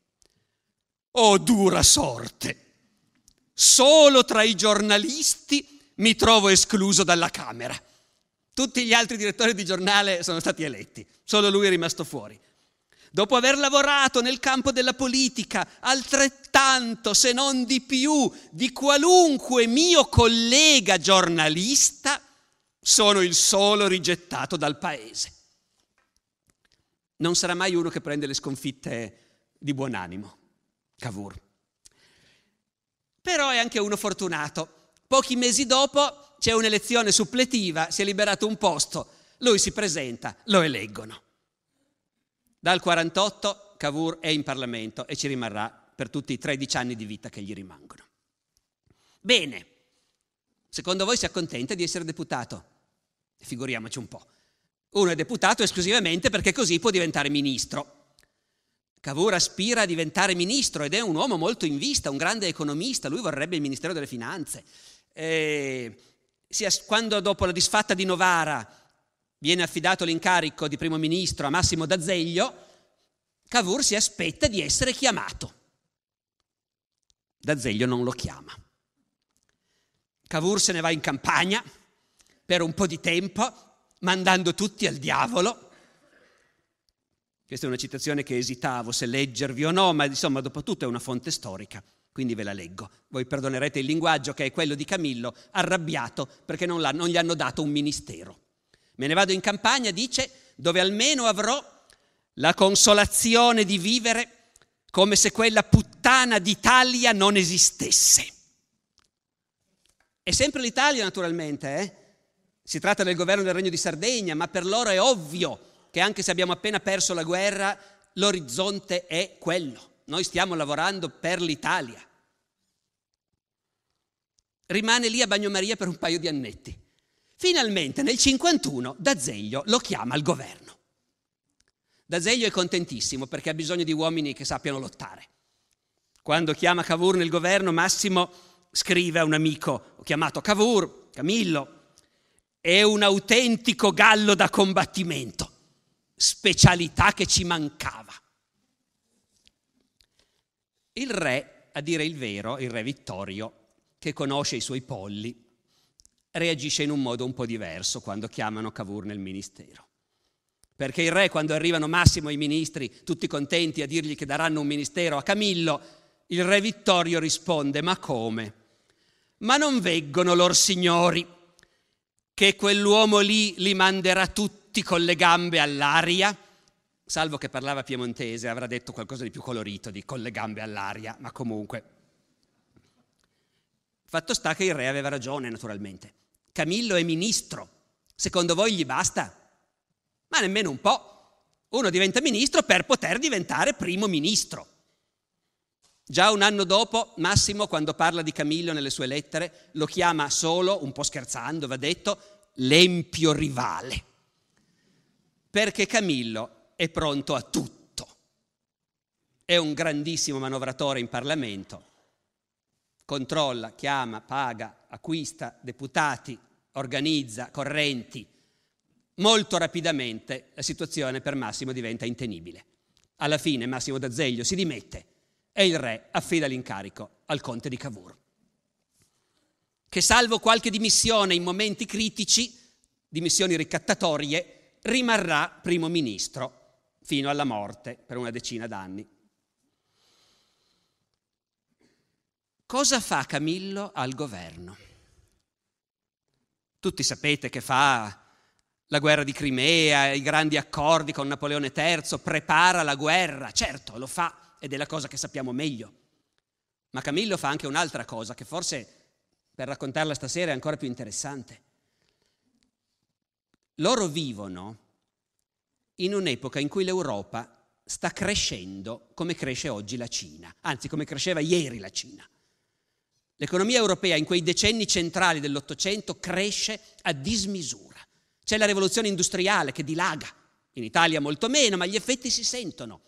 Speaker 1: Oh dura sorte! Solo tra i giornalisti mi trovo escluso dalla Camera. Tutti gli altri direttori di giornale sono stati eletti, solo lui è rimasto fuori. Dopo aver lavorato nel campo della politica altrettanto, se non di più, di qualunque mio collega giornalista, sono il solo rigettato dal paese non sarà mai uno che prende le sconfitte di buon animo, Cavour. Però è anche uno fortunato. Pochi mesi dopo c'è un'elezione suppletiva, si è liberato un posto, lui si presenta, lo eleggono. Dal 48 Cavour è in Parlamento e ci rimarrà per tutti i 13 anni di vita che gli rimangono. Bene, secondo voi si accontenta di essere deputato? Figuriamoci un po'. Uno è deputato esclusivamente perché così può diventare ministro. Cavour aspira a diventare ministro ed è un uomo molto in vista, un grande economista, lui vorrebbe il Ministero delle Finanze. E quando dopo la disfatta di Novara viene affidato l'incarico di primo ministro a Massimo D'Azeglio, Cavour si aspetta di essere chiamato. D'Azeglio non lo chiama. Cavour se ne va in campagna per un po' di tempo, mandando tutti al diavolo. Questa è una citazione che esitavo se leggervi o no, ma insomma, dopo tutto è una fonte storica, quindi ve la leggo. Voi perdonerete il linguaggio che è quello di Camillo, arrabbiato perché non, non gli hanno dato un ministero. Me ne vado in campagna, dice, dove almeno avrò la consolazione di vivere come se quella puttana d'Italia non esistesse. È sempre l'Italia, naturalmente, eh? Si tratta del governo del Regno di Sardegna, ma per loro è ovvio che anche se abbiamo appena perso la guerra, l'orizzonte è quello. Noi stiamo lavorando per l'Italia. Rimane lì a Bagnomaria per un paio di annetti. Finalmente nel 51 D'Azeglio lo chiama al governo. D'Azeglio è contentissimo perché ha bisogno di uomini che sappiano lottare. Quando chiama Cavour nel governo, Massimo scrive a un amico, ho chiamato Cavour, Camillo, è un autentico gallo da combattimento, specialità che ci mancava. Il re, a dire il vero, il re Vittorio, che conosce i suoi polli, reagisce in un modo un po' diverso quando chiamano Cavour nel ministero. Perché il re, quando arrivano Massimo e i ministri, tutti contenti a dirgli che daranno un ministero a Camillo, il re Vittorio risponde, ma come? Ma non veggono lor signori che quell'uomo lì li manderà tutti con le gambe all'aria, salvo che parlava piemontese, avrà detto qualcosa di più colorito, di con le gambe all'aria, ma comunque. Fatto sta che il re aveva ragione, naturalmente. Camillo è ministro, secondo voi gli basta? Ma nemmeno un po'. Uno diventa ministro per poter diventare primo ministro. Già un anno dopo, Massimo, quando parla di Camillo nelle sue lettere, lo chiama solo, un po' scherzando, va detto, l'empio rivale. Perché Camillo è pronto a tutto. È un grandissimo manovratore in Parlamento. Controlla, chiama, paga, acquista deputati, organizza correnti. Molto rapidamente la situazione per Massimo diventa intenibile. Alla fine Massimo D'Azeglio si dimette e il re affida l'incarico al conte di Cavour, che salvo qualche dimissione in momenti critici, dimissioni ricattatorie, rimarrà primo ministro fino alla morte per una decina d'anni. Cosa fa Camillo al governo? Tutti sapete che fa la guerra di Crimea, i grandi accordi con Napoleone III, prepara la guerra, certo lo fa ed è la cosa che sappiamo meglio. Ma Camillo fa anche un'altra cosa che forse per raccontarla stasera è ancora più interessante. Loro vivono in un'epoca in cui l'Europa sta crescendo come cresce oggi la Cina, anzi come cresceva ieri la Cina. L'economia europea in quei decenni centrali dell'Ottocento cresce a dismisura. C'è la rivoluzione industriale che dilaga, in Italia molto meno, ma gli effetti si sentono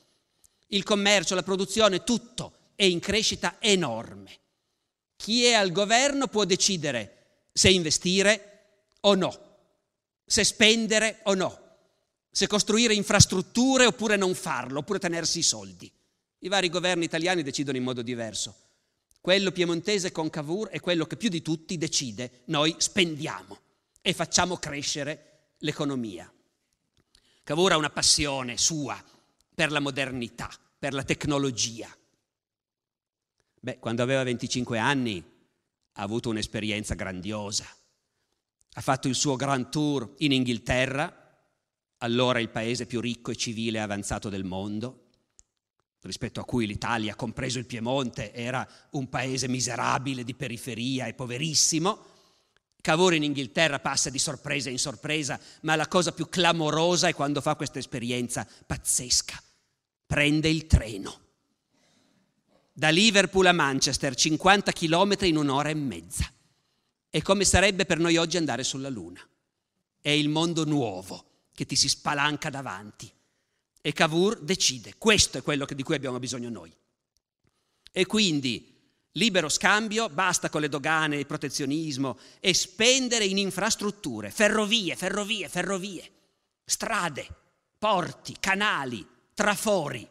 Speaker 1: il commercio, la produzione, tutto è in crescita enorme. Chi è al governo può decidere se investire o no, se spendere o no, se costruire infrastrutture oppure non farlo, oppure tenersi i soldi. I vari governi italiani decidono in modo diverso. Quello piemontese con Cavour è quello che più di tutti decide, noi spendiamo e facciamo crescere l'economia. Cavour ha una passione sua per la modernità per la tecnologia. Beh, quando aveva 25 anni ha avuto un'esperienza grandiosa. Ha fatto il suo grand tour in Inghilterra, allora il paese più ricco e civile e avanzato del mondo, rispetto a cui l'Italia, compreso il Piemonte, era un paese miserabile di periferia e poverissimo. Cavour in Inghilterra passa di sorpresa in sorpresa, ma la cosa più clamorosa è quando fa questa esperienza pazzesca prende il treno. Da Liverpool a Manchester, 50 km in un'ora e mezza. È come sarebbe per noi oggi andare sulla Luna. È il mondo nuovo che ti si spalanca davanti. E Cavour decide, questo è quello di cui abbiamo bisogno noi. E quindi libero scambio, basta con le dogane, il protezionismo e spendere in infrastrutture, ferrovie, ferrovie, ferrovie, strade, porti, canali, trafori.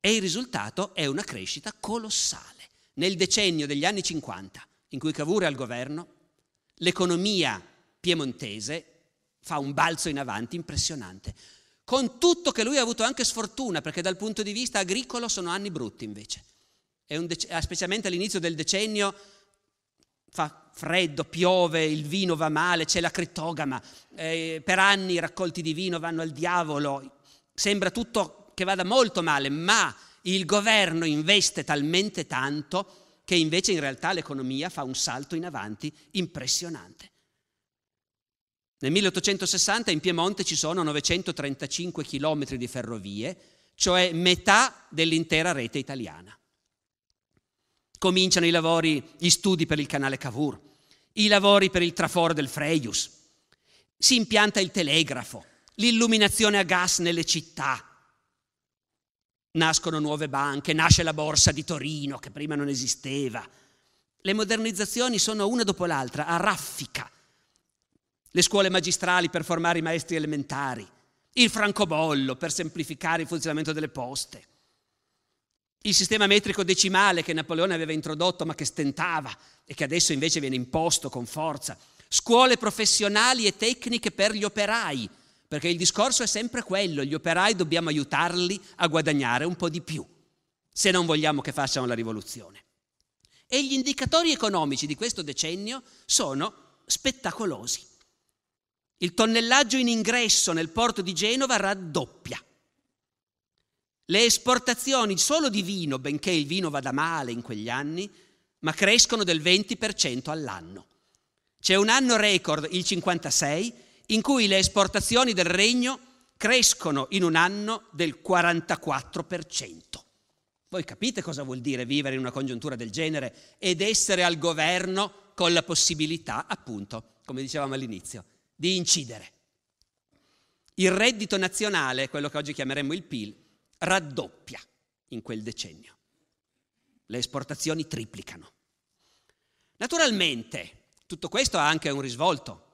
Speaker 1: E il risultato è una crescita colossale. Nel decennio degli anni 50, in cui Cavour è al governo, l'economia piemontese fa un balzo in avanti impressionante. Con tutto che lui ha avuto anche sfortuna, perché dal punto di vista agricolo sono anni brutti invece. Dec- eh, specialmente all'inizio del decennio fa freddo, piove, il vino va male, c'è la crittogama, eh, per anni i raccolti di vino vanno al diavolo, sembra tutto che vada molto male, ma il governo investe talmente tanto che invece in realtà l'economia fa un salto in avanti impressionante. Nel 1860 in Piemonte ci sono 935 chilometri di ferrovie, cioè metà dell'intera rete italiana. Cominciano i lavori, gli studi per il canale Cavour, i lavori per il traforo del Freius, si impianta il telegrafo, l'illuminazione a gas nelle città. Nascono nuove banche, nasce la borsa di Torino che prima non esisteva. Le modernizzazioni sono una dopo l'altra, a raffica. Le scuole magistrali per formare i maestri elementari, il francobollo per semplificare il funzionamento delle poste, il sistema metrico decimale che Napoleone aveva introdotto ma che stentava e che adesso invece viene imposto con forza, scuole professionali e tecniche per gli operai, perché il discorso è sempre quello, gli operai dobbiamo aiutarli a guadagnare un po' di più, se non vogliamo che facciano la rivoluzione. E gli indicatori economici di questo decennio sono spettacolosi. Il tonnellaggio in ingresso nel porto di Genova raddoppia. Le esportazioni solo di vino, benché il vino vada male in quegli anni, ma crescono del 20% all'anno. C'è un anno record, il 56, in cui le esportazioni del regno crescono in un anno del 44%. Voi capite cosa vuol dire vivere in una congiuntura del genere ed essere al governo con la possibilità, appunto, come dicevamo all'inizio, di incidere. Il reddito nazionale, quello che oggi chiameremmo il PIL, raddoppia in quel decennio. Le esportazioni triplicano. Naturalmente, tutto questo ha anche un risvolto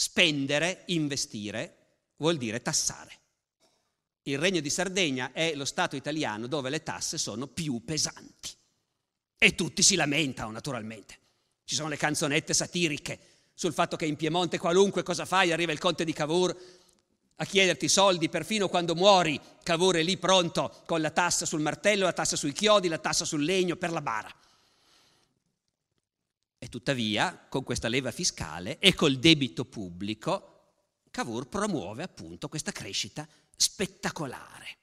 Speaker 1: Spendere, investire, vuol dire tassare. Il Regno di Sardegna è lo Stato italiano dove le tasse sono più pesanti. E tutti si lamentano, naturalmente. Ci sono le canzonette satiriche sul fatto che in Piemonte qualunque cosa fai arriva il conte di Cavour a chiederti soldi, perfino quando muori Cavour è lì pronto con la tassa sul martello, la tassa sui chiodi, la tassa sul legno per la bara. E tuttavia, con questa leva fiscale e col debito pubblico, Cavour promuove appunto questa crescita spettacolare.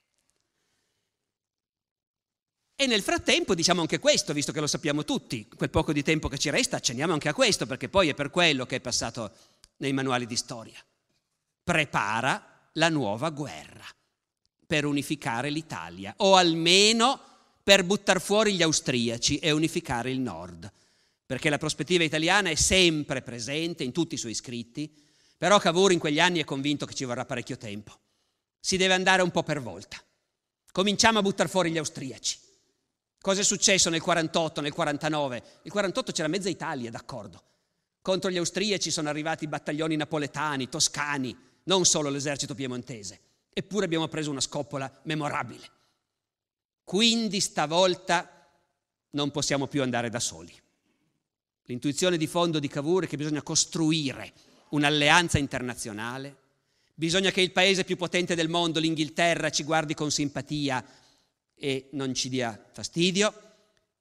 Speaker 1: E nel frattempo diciamo anche questo, visto che lo sappiamo tutti, quel poco di tempo che ci resta acceniamo anche a questo, perché poi è per quello che è passato nei manuali di storia. Prepara la nuova guerra per unificare l'Italia, o almeno per buttare fuori gli austriaci e unificare il nord perché la prospettiva italiana è sempre presente in tutti i suoi scritti, però Cavour in quegli anni è convinto che ci vorrà parecchio tempo. Si deve andare un po' per volta. Cominciamo a buttare fuori gli austriaci. Cosa è successo nel 48, nel 49? Nel 48 c'era mezza Italia, d'accordo. Contro gli austriaci sono arrivati battaglioni napoletani, toscani, non solo l'esercito piemontese. Eppure abbiamo preso una scoppola memorabile. Quindi stavolta non possiamo più andare da soli. L'intuizione di fondo di Cavour è che bisogna costruire un'alleanza internazionale, bisogna che il paese più potente del mondo, l'Inghilterra, ci guardi con simpatia e non ci dia fastidio,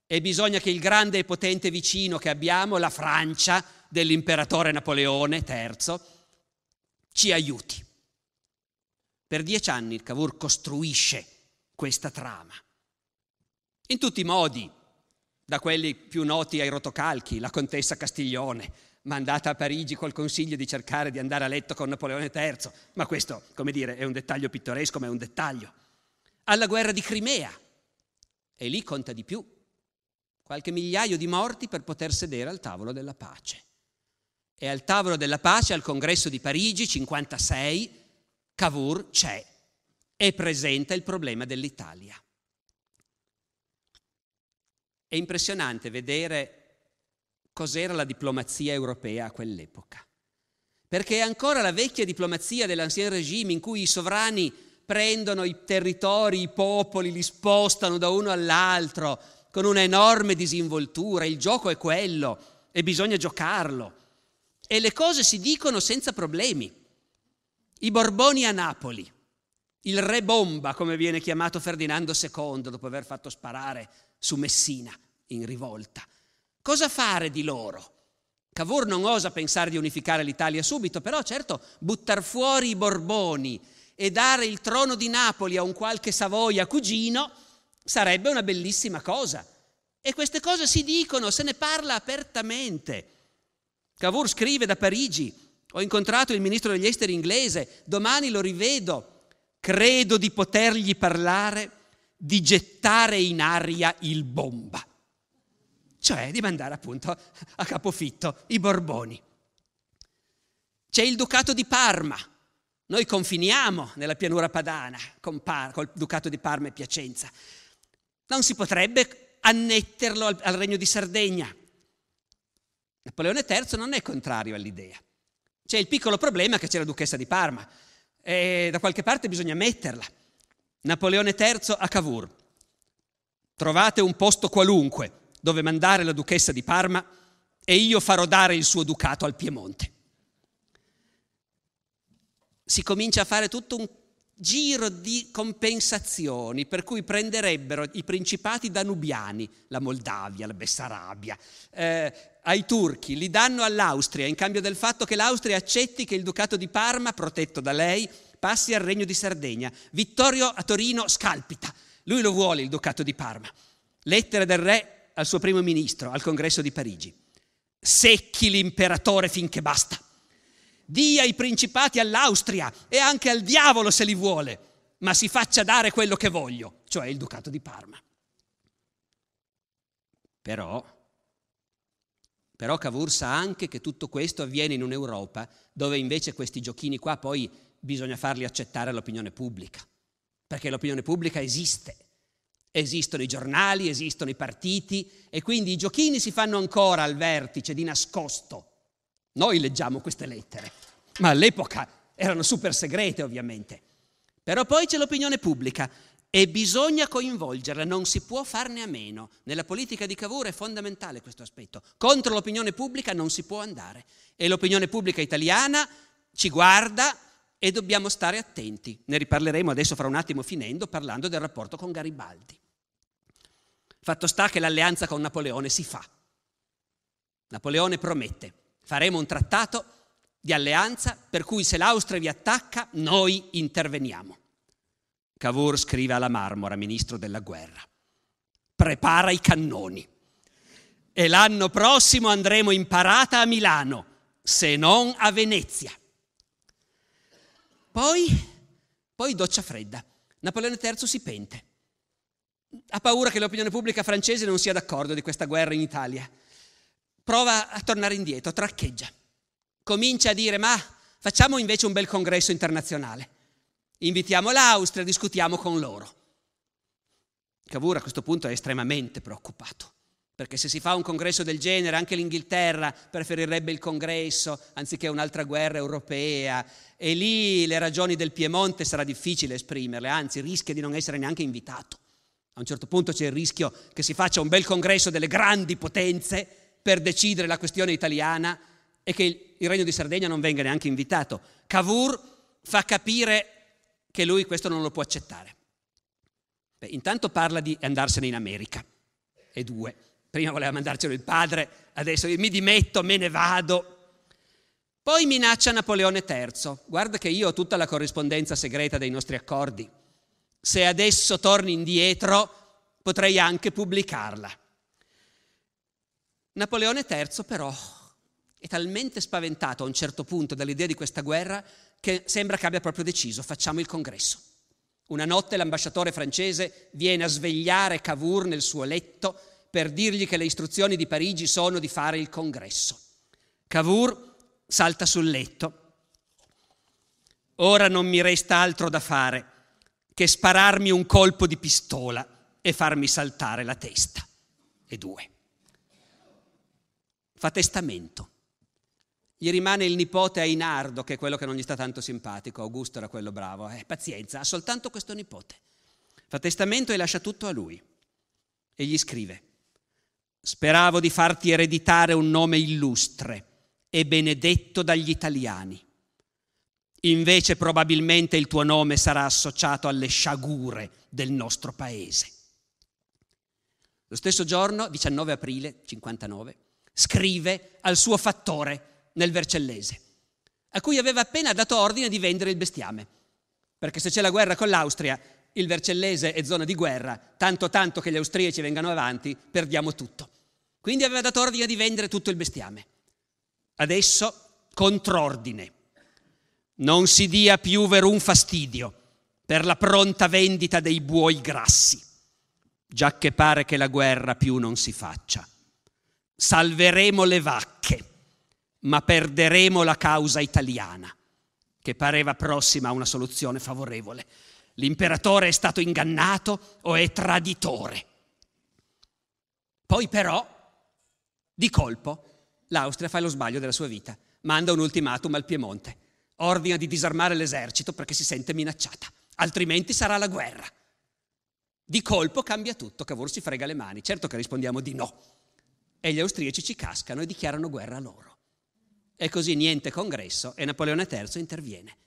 Speaker 1: e bisogna che il grande e potente vicino che abbiamo, la Francia dell'imperatore Napoleone III, ci aiuti. Per dieci anni il Cavour costruisce questa trama. In tutti i modi, da quelli più noti ai rotocalchi, la contessa Castiglione, mandata a Parigi col consiglio di cercare di andare a letto con Napoleone III, ma questo, come dire, è un dettaglio pittoresco, ma è un dettaglio. Alla guerra di Crimea, e lì conta di più, qualche migliaio di morti per poter sedere al tavolo della pace. E al tavolo della pace, al congresso di Parigi, 56, Cavour c'è e presenta il problema dell'Italia. È impressionante vedere cos'era la diplomazia europea a quell'epoca. Perché è ancora la vecchia diplomazia dell'ancien regime in cui i sovrani prendono i territori, i popoli, li spostano da uno all'altro con una enorme disinvoltura. Il gioco è quello e bisogna giocarlo. E le cose si dicono senza problemi. I Borboni a Napoli, il re bomba, come viene chiamato Ferdinando II dopo aver fatto sparare su Messina in rivolta. Cosa fare di loro? Cavour non osa pensare di unificare l'Italia subito, però certo buttar fuori i Borboni e dare il trono di Napoli a un qualche Savoia cugino sarebbe una bellissima cosa. E queste cose si dicono, se ne parla apertamente. Cavour scrive da Parigi, ho incontrato il ministro degli esteri inglese, domani lo rivedo, credo di potergli parlare di gettare in aria il bomba cioè di mandare appunto a capofitto i Borboni. C'è il Ducato di Parma, noi confiniamo nella pianura padana con Par- col Ducato di Parma e Piacenza, non si potrebbe annetterlo al, al Regno di Sardegna. Napoleone III non è contrario all'idea. C'è il piccolo problema che c'è la duchessa di Parma e da qualche parte bisogna metterla. Napoleone III a Cavour. Trovate un posto qualunque, dove mandare la duchessa di Parma e io farò dare il suo ducato al Piemonte. Si comincia a fare tutto un giro di compensazioni per cui prenderebbero i principati danubiani, la Moldavia, la Bessarabia, eh, ai turchi, li danno all'Austria in cambio del fatto che l'Austria accetti che il ducato di Parma, protetto da lei, passi al regno di Sardegna. Vittorio a Torino scalpita, lui lo vuole il ducato di Parma. Lettere del re al suo primo ministro al congresso di Parigi, secchi l'imperatore finché basta, dia i principati all'Austria e anche al diavolo se li vuole, ma si faccia dare quello che voglio, cioè il ducato di Parma. Però, però Cavour sa anche che tutto questo avviene in un'Europa dove invece questi giochini qua poi bisogna farli accettare all'opinione pubblica, perché l'opinione pubblica esiste Esistono i giornali, esistono i partiti e quindi i giochini si fanno ancora al vertice, di nascosto. Noi leggiamo queste lettere, ma all'epoca erano super segrete ovviamente. Però poi c'è l'opinione pubblica e bisogna coinvolgerla, non si può farne a meno. Nella politica di Cavour è fondamentale questo aspetto. Contro l'opinione pubblica non si può andare e l'opinione pubblica italiana ci guarda e dobbiamo stare attenti. Ne riparleremo adesso fra un attimo finendo parlando del rapporto con Garibaldi. Fatto sta che l'alleanza con Napoleone si fa. Napoleone promette, faremo un trattato di alleanza per cui se l'Austria vi attacca noi interveniamo. Cavour scrive alla Marmora, ministro della guerra, prepara i cannoni e l'anno prossimo andremo in parata a Milano, se non a Venezia. Poi, poi doccia fredda, Napoleone III si pente ha paura che l'opinione pubblica francese non sia d'accordo di questa guerra in Italia. Prova a tornare indietro, traccheggia. Comincia a dire, ma facciamo invece un bel congresso internazionale. Invitiamo l'Austria, discutiamo con loro. Cavour a questo punto è estremamente preoccupato, perché se si fa un congresso del genere anche l'Inghilterra preferirebbe il congresso anziché un'altra guerra europea e lì le ragioni del Piemonte sarà difficile esprimerle, anzi rischia di non essere neanche invitato. A un certo punto c'è il rischio che si faccia un bel congresso delle grandi potenze per decidere la questione italiana e che il Regno di Sardegna non venga neanche invitato. Cavour fa capire che lui questo non lo può accettare. Beh, intanto parla di andarsene in America. E due, prima voleva mandarcelo il padre, adesso mi dimetto, me ne vado. Poi minaccia Napoleone III. Guarda che io ho tutta la corrispondenza segreta dei nostri accordi se adesso torni indietro potrei anche pubblicarla. Napoleone III però è talmente spaventato a un certo punto dall'idea di questa guerra che sembra che abbia proprio deciso facciamo il congresso. Una notte l'ambasciatore francese viene a svegliare Cavour nel suo letto per dirgli che le istruzioni di Parigi sono di fare il congresso. Cavour salta sul letto. Ora non mi resta altro da fare che spararmi un colpo di pistola e farmi saltare la testa. E due. Fa testamento. Gli rimane il nipote Ainardo, che è quello che non gli sta tanto simpatico. Augusto era quello bravo. Eh, pazienza, ha soltanto questo nipote. Fa testamento e lascia tutto a lui. E gli scrive, speravo di farti ereditare un nome illustre e benedetto dagli italiani invece probabilmente il tuo nome sarà associato alle sciagure del nostro paese. Lo stesso giorno, 19 aprile 59, scrive al suo fattore nel Vercellese, a cui aveva appena dato ordine di vendere il bestiame, perché se c'è la guerra con l'Austria, il Vercellese è zona di guerra, tanto tanto che gli austriaci vengano avanti, perdiamo tutto. Quindi aveva dato ordine di vendere tutto il bestiame. Adesso, contrordine, non si dia più verun fastidio per la pronta vendita dei buoi grassi, già che pare che la guerra più non si faccia. Salveremo le vacche, ma perderemo la causa italiana, che pareva prossima a una soluzione favorevole. L'imperatore è stato ingannato o è traditore. Poi però, di colpo, l'Austria fa lo sbaglio della sua vita, manda un ultimatum al Piemonte ordina di disarmare l'esercito perché si sente minacciata, altrimenti sarà la guerra. Di colpo cambia tutto, Cavour si frega le mani, certo che rispondiamo di no. E gli austriaci ci cascano e dichiarano guerra a loro. E così niente congresso e Napoleone III interviene.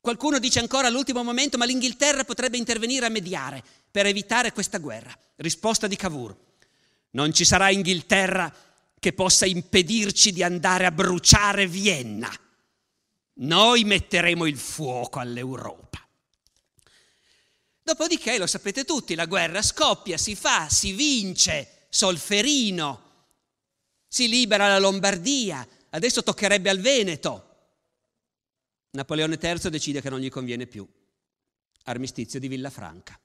Speaker 1: Qualcuno dice ancora all'ultimo momento, ma l'Inghilterra potrebbe intervenire a mediare per evitare questa guerra. Risposta di Cavour. Non ci sarà Inghilterra che possa impedirci di andare a bruciare Vienna. Noi metteremo il fuoco all'Europa. Dopodiché, lo sapete tutti, la guerra scoppia, si fa, si vince, Solferino, si libera la Lombardia, adesso toccherebbe al Veneto. Napoleone III decide che non gli conviene più. Armistizio di Villafranca.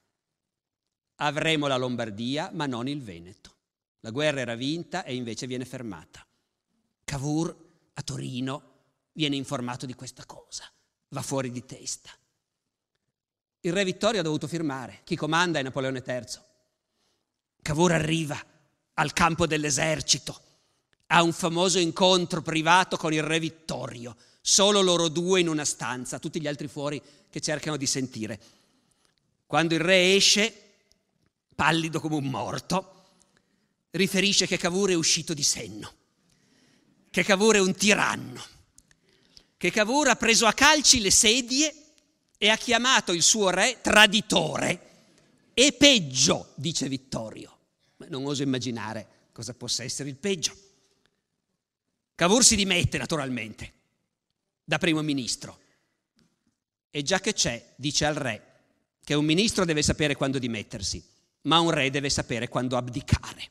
Speaker 1: Avremo la Lombardia, ma non il Veneto. La guerra era vinta e invece viene fermata. Cavour a Torino viene informato di questa cosa, va fuori di testa. Il re Vittorio ha dovuto firmare, chi comanda è Napoleone III. Cavour arriva al campo dell'esercito, ha un famoso incontro privato con il re Vittorio, solo loro due in una stanza, tutti gli altri fuori che cercano di sentire. Quando il re esce, pallido come un morto, riferisce che Cavour è uscito di senno, che Cavour è un tiranno che Cavour ha preso a calci le sedie e ha chiamato il suo re traditore. E peggio, dice Vittorio. Ma non oso immaginare cosa possa essere il peggio. Cavour si dimette naturalmente da primo ministro. E già che c'è, dice al re che un ministro deve sapere quando dimettersi, ma un re deve sapere quando abdicare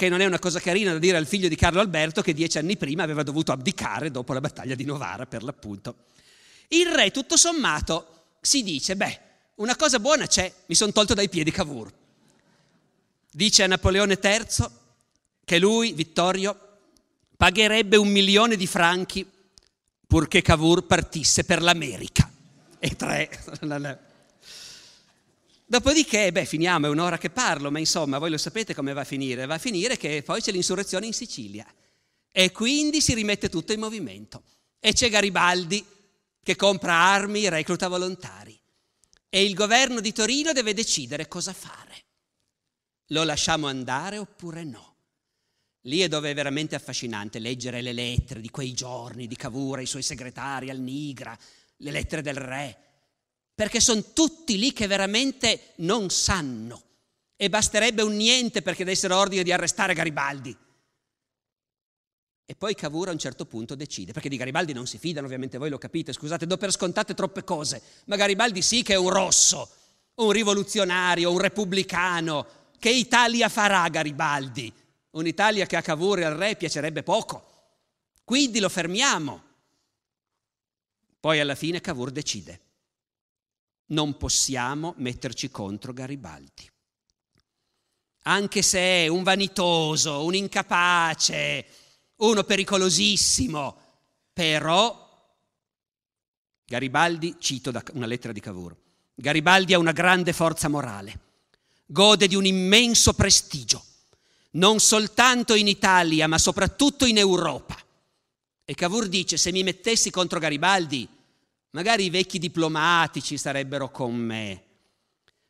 Speaker 1: che non è una cosa carina da dire al figlio di Carlo Alberto che dieci anni prima aveva dovuto abdicare dopo la battaglia di Novara, per l'appunto. Il re, tutto sommato, si dice, beh, una cosa buona c'è, mi sono tolto dai piedi Cavour. Dice a Napoleone III che lui, Vittorio, pagherebbe un milione di franchi purché Cavour partisse per l'America. E tre... (laughs) Dopodiché, beh, finiamo, è un'ora che parlo, ma insomma, voi lo sapete come va a finire. Va a finire che poi c'è l'insurrezione in Sicilia e quindi si rimette tutto in movimento. E c'è Garibaldi che compra armi, recluta volontari. E il governo di Torino deve decidere cosa fare. Lo lasciamo andare oppure no? Lì è dove è veramente affascinante leggere le lettere di quei giorni di Cavour, i suoi segretari al Nigra, le lettere del re perché sono tutti lì che veramente non sanno. E basterebbe un niente perché dessero ordine di arrestare Garibaldi. E poi Cavour a un certo punto decide, perché di Garibaldi non si fidano, ovviamente voi lo capite, scusate, do per scontate troppe cose, ma Garibaldi sì che è un rosso, un rivoluzionario, un repubblicano. Che Italia farà Garibaldi? Un'Italia che a Cavour e al re piacerebbe poco. Quindi lo fermiamo. Poi alla fine Cavour decide non possiamo metterci contro Garibaldi. Anche se è un vanitoso, un incapace, uno pericolosissimo, però Garibaldi, cito da una lettera di Cavour, Garibaldi ha una grande forza morale, gode di un immenso prestigio, non soltanto in Italia ma soprattutto in Europa. E Cavour dice, se mi mettessi contro Garibaldi, Magari i vecchi diplomatici sarebbero con me,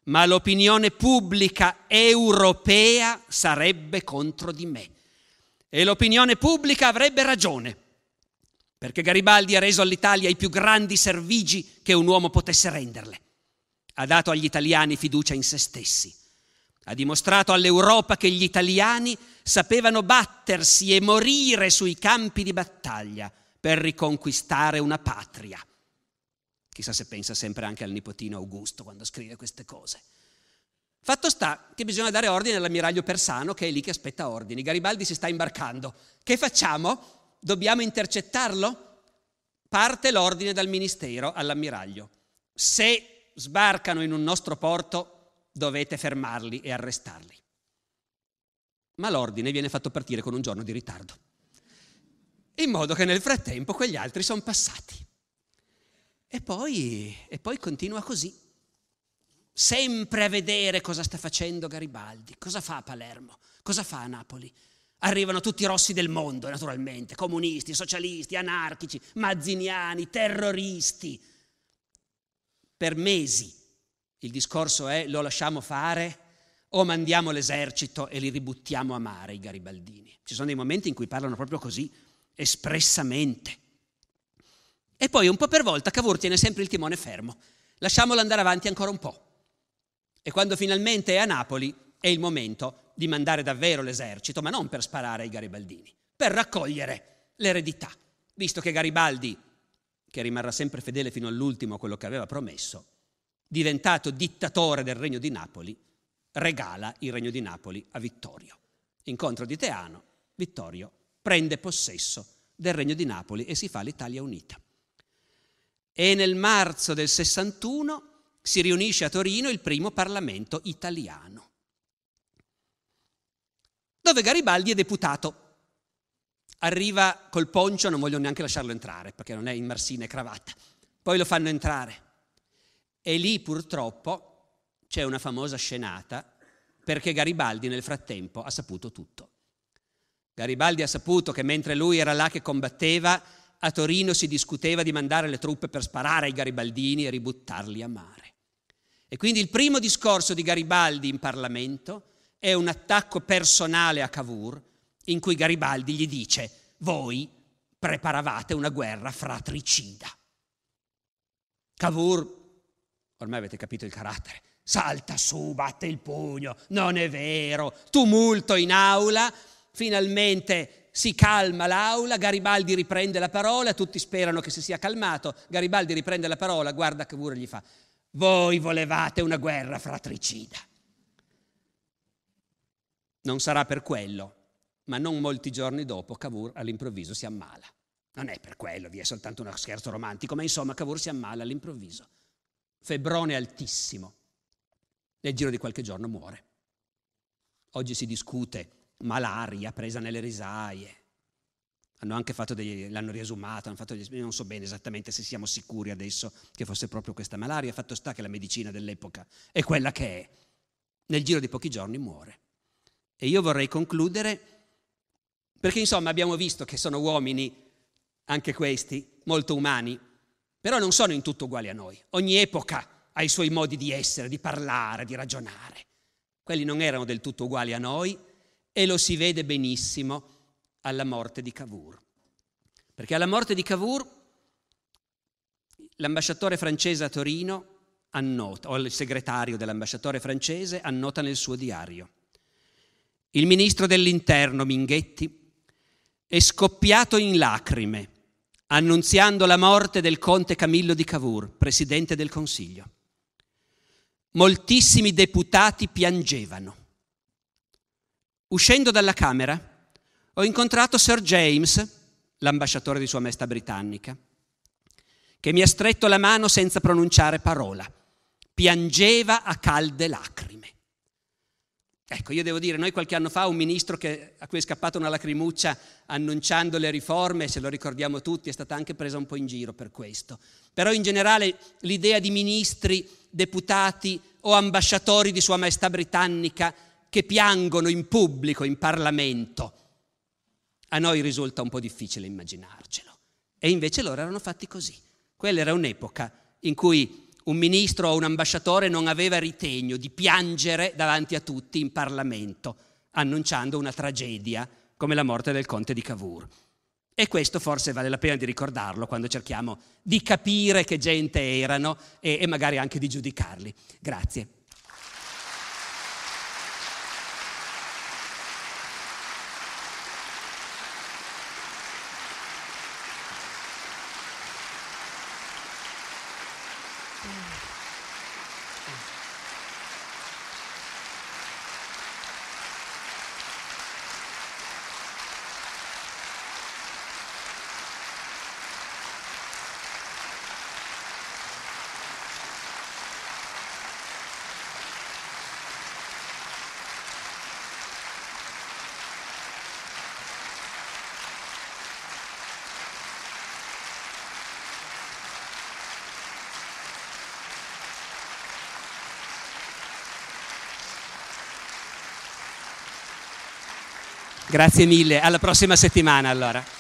Speaker 1: ma l'opinione pubblica europea sarebbe contro di me. E l'opinione pubblica avrebbe ragione, perché Garibaldi ha reso all'Italia i più grandi servigi che un uomo potesse renderle. Ha dato agli italiani fiducia in se stessi. Ha dimostrato all'Europa che gli italiani sapevano battersi e morire sui campi di battaglia per riconquistare una patria. Chissà se pensa sempre anche al nipotino Augusto quando scrive queste cose. Fatto sta che bisogna dare ordine all'ammiraglio Persano che è lì che aspetta ordini. Garibaldi si sta imbarcando. Che facciamo? Dobbiamo intercettarlo? Parte l'ordine dal ministero all'ammiraglio. Se sbarcano in un nostro porto dovete fermarli e arrestarli. Ma l'ordine viene fatto partire con un giorno di ritardo, in modo che nel frattempo quegli altri sono passati. E poi, e poi continua così, sempre a vedere cosa sta facendo Garibaldi, cosa fa a Palermo, cosa fa a Napoli. Arrivano tutti i rossi del mondo, naturalmente, comunisti, socialisti, anarchici, mazziniani, terroristi. Per mesi il discorso è lo lasciamo fare o mandiamo l'esercito e li ributtiamo a mare i garibaldini. Ci sono dei momenti in cui parlano proprio così, espressamente. E poi un po' per volta Cavour tiene sempre il timone fermo. Lasciamolo andare avanti ancora un po'. E quando finalmente è a Napoli è il momento di mandare davvero l'esercito, ma non per sparare ai garibaldini, per raccogliere l'eredità, visto che Garibaldi, che rimarrà sempre fedele fino all'ultimo a quello che aveva promesso, diventato dittatore del Regno di Napoli, regala il Regno di Napoli a Vittorio. Incontro di Teano, Vittorio prende possesso del Regno di Napoli e si fa l'Italia unita e nel marzo del 61 si riunisce a Torino il primo Parlamento italiano, dove Garibaldi è deputato. Arriva col poncio, non voglio neanche lasciarlo entrare perché non è in marsina e cravatta. Poi lo fanno entrare. E lì purtroppo c'è una famosa scenata perché Garibaldi nel frattempo ha saputo tutto. Garibaldi ha saputo che mentre lui era là che combatteva, a Torino si discuteva di mandare le truppe per sparare ai garibaldini e ributtarli a mare. E quindi il primo discorso di Garibaldi in Parlamento è un attacco personale a Cavour in cui Garibaldi gli dice voi preparavate una guerra fratricida. Cavour, ormai avete capito il carattere, salta su, batte il pugno, non è vero, tumulto in aula, finalmente si calma l'aula, Garibaldi riprende la parola, tutti sperano che si sia calmato, Garibaldi riprende la parola, guarda Cavour e gli fa, voi volevate una guerra fratricida. Non sarà per quello, ma non molti giorni dopo Cavour all'improvviso si ammala. Non è per quello, vi è soltanto uno scherzo romantico, ma insomma Cavour si ammala all'improvviso. Febbrone altissimo. Nel giro di qualche giorno muore. Oggi si discute malaria presa nelle risaie. Hanno anche fatto degli, l'hanno riesumato, hanno fatto degli, non so bene esattamente se siamo sicuri adesso che fosse proprio questa malaria, fatto sta che la medicina dell'epoca è quella che è. Nel giro di pochi giorni muore. E io vorrei concludere, perché insomma abbiamo visto che sono uomini, anche questi, molto umani, però non sono in tutto uguali a noi. Ogni epoca ha i suoi modi di essere, di parlare, di ragionare. Quelli non erano del tutto uguali a noi, e lo si vede benissimo alla morte di Cavour. Perché alla morte di Cavour l'ambasciatore francese a Torino annota, o il segretario dell'ambasciatore francese annota nel suo diario. Il ministro dell'interno Minghetti è scoppiato in lacrime annunziando la morte del conte Camillo di Cavour, presidente del Consiglio. Moltissimi deputati piangevano. Uscendo dalla Camera ho incontrato Sir James, l'ambasciatore di Sua Maestà Britannica, che mi ha stretto la mano senza pronunciare parola. Piangeva a calde lacrime. Ecco, io devo dire, noi qualche anno fa un ministro che, a cui è scappata una lacrimuccia annunciando le riforme, se lo ricordiamo tutti, è stata anche presa un po' in giro per questo. Però in generale l'idea di ministri, deputati o ambasciatori di Sua Maestà Britannica che piangono in pubblico, in Parlamento. A noi risulta un po' difficile immaginarcelo. E invece loro erano fatti così. Quella era un'epoca in cui un ministro o un ambasciatore non aveva ritegno di piangere davanti a tutti in Parlamento, annunciando una tragedia come la morte del conte di Cavour. E questo forse vale la pena di ricordarlo quando cerchiamo di capire che gente erano e, e magari anche di giudicarli. Grazie. Grazie mille, alla prossima settimana allora.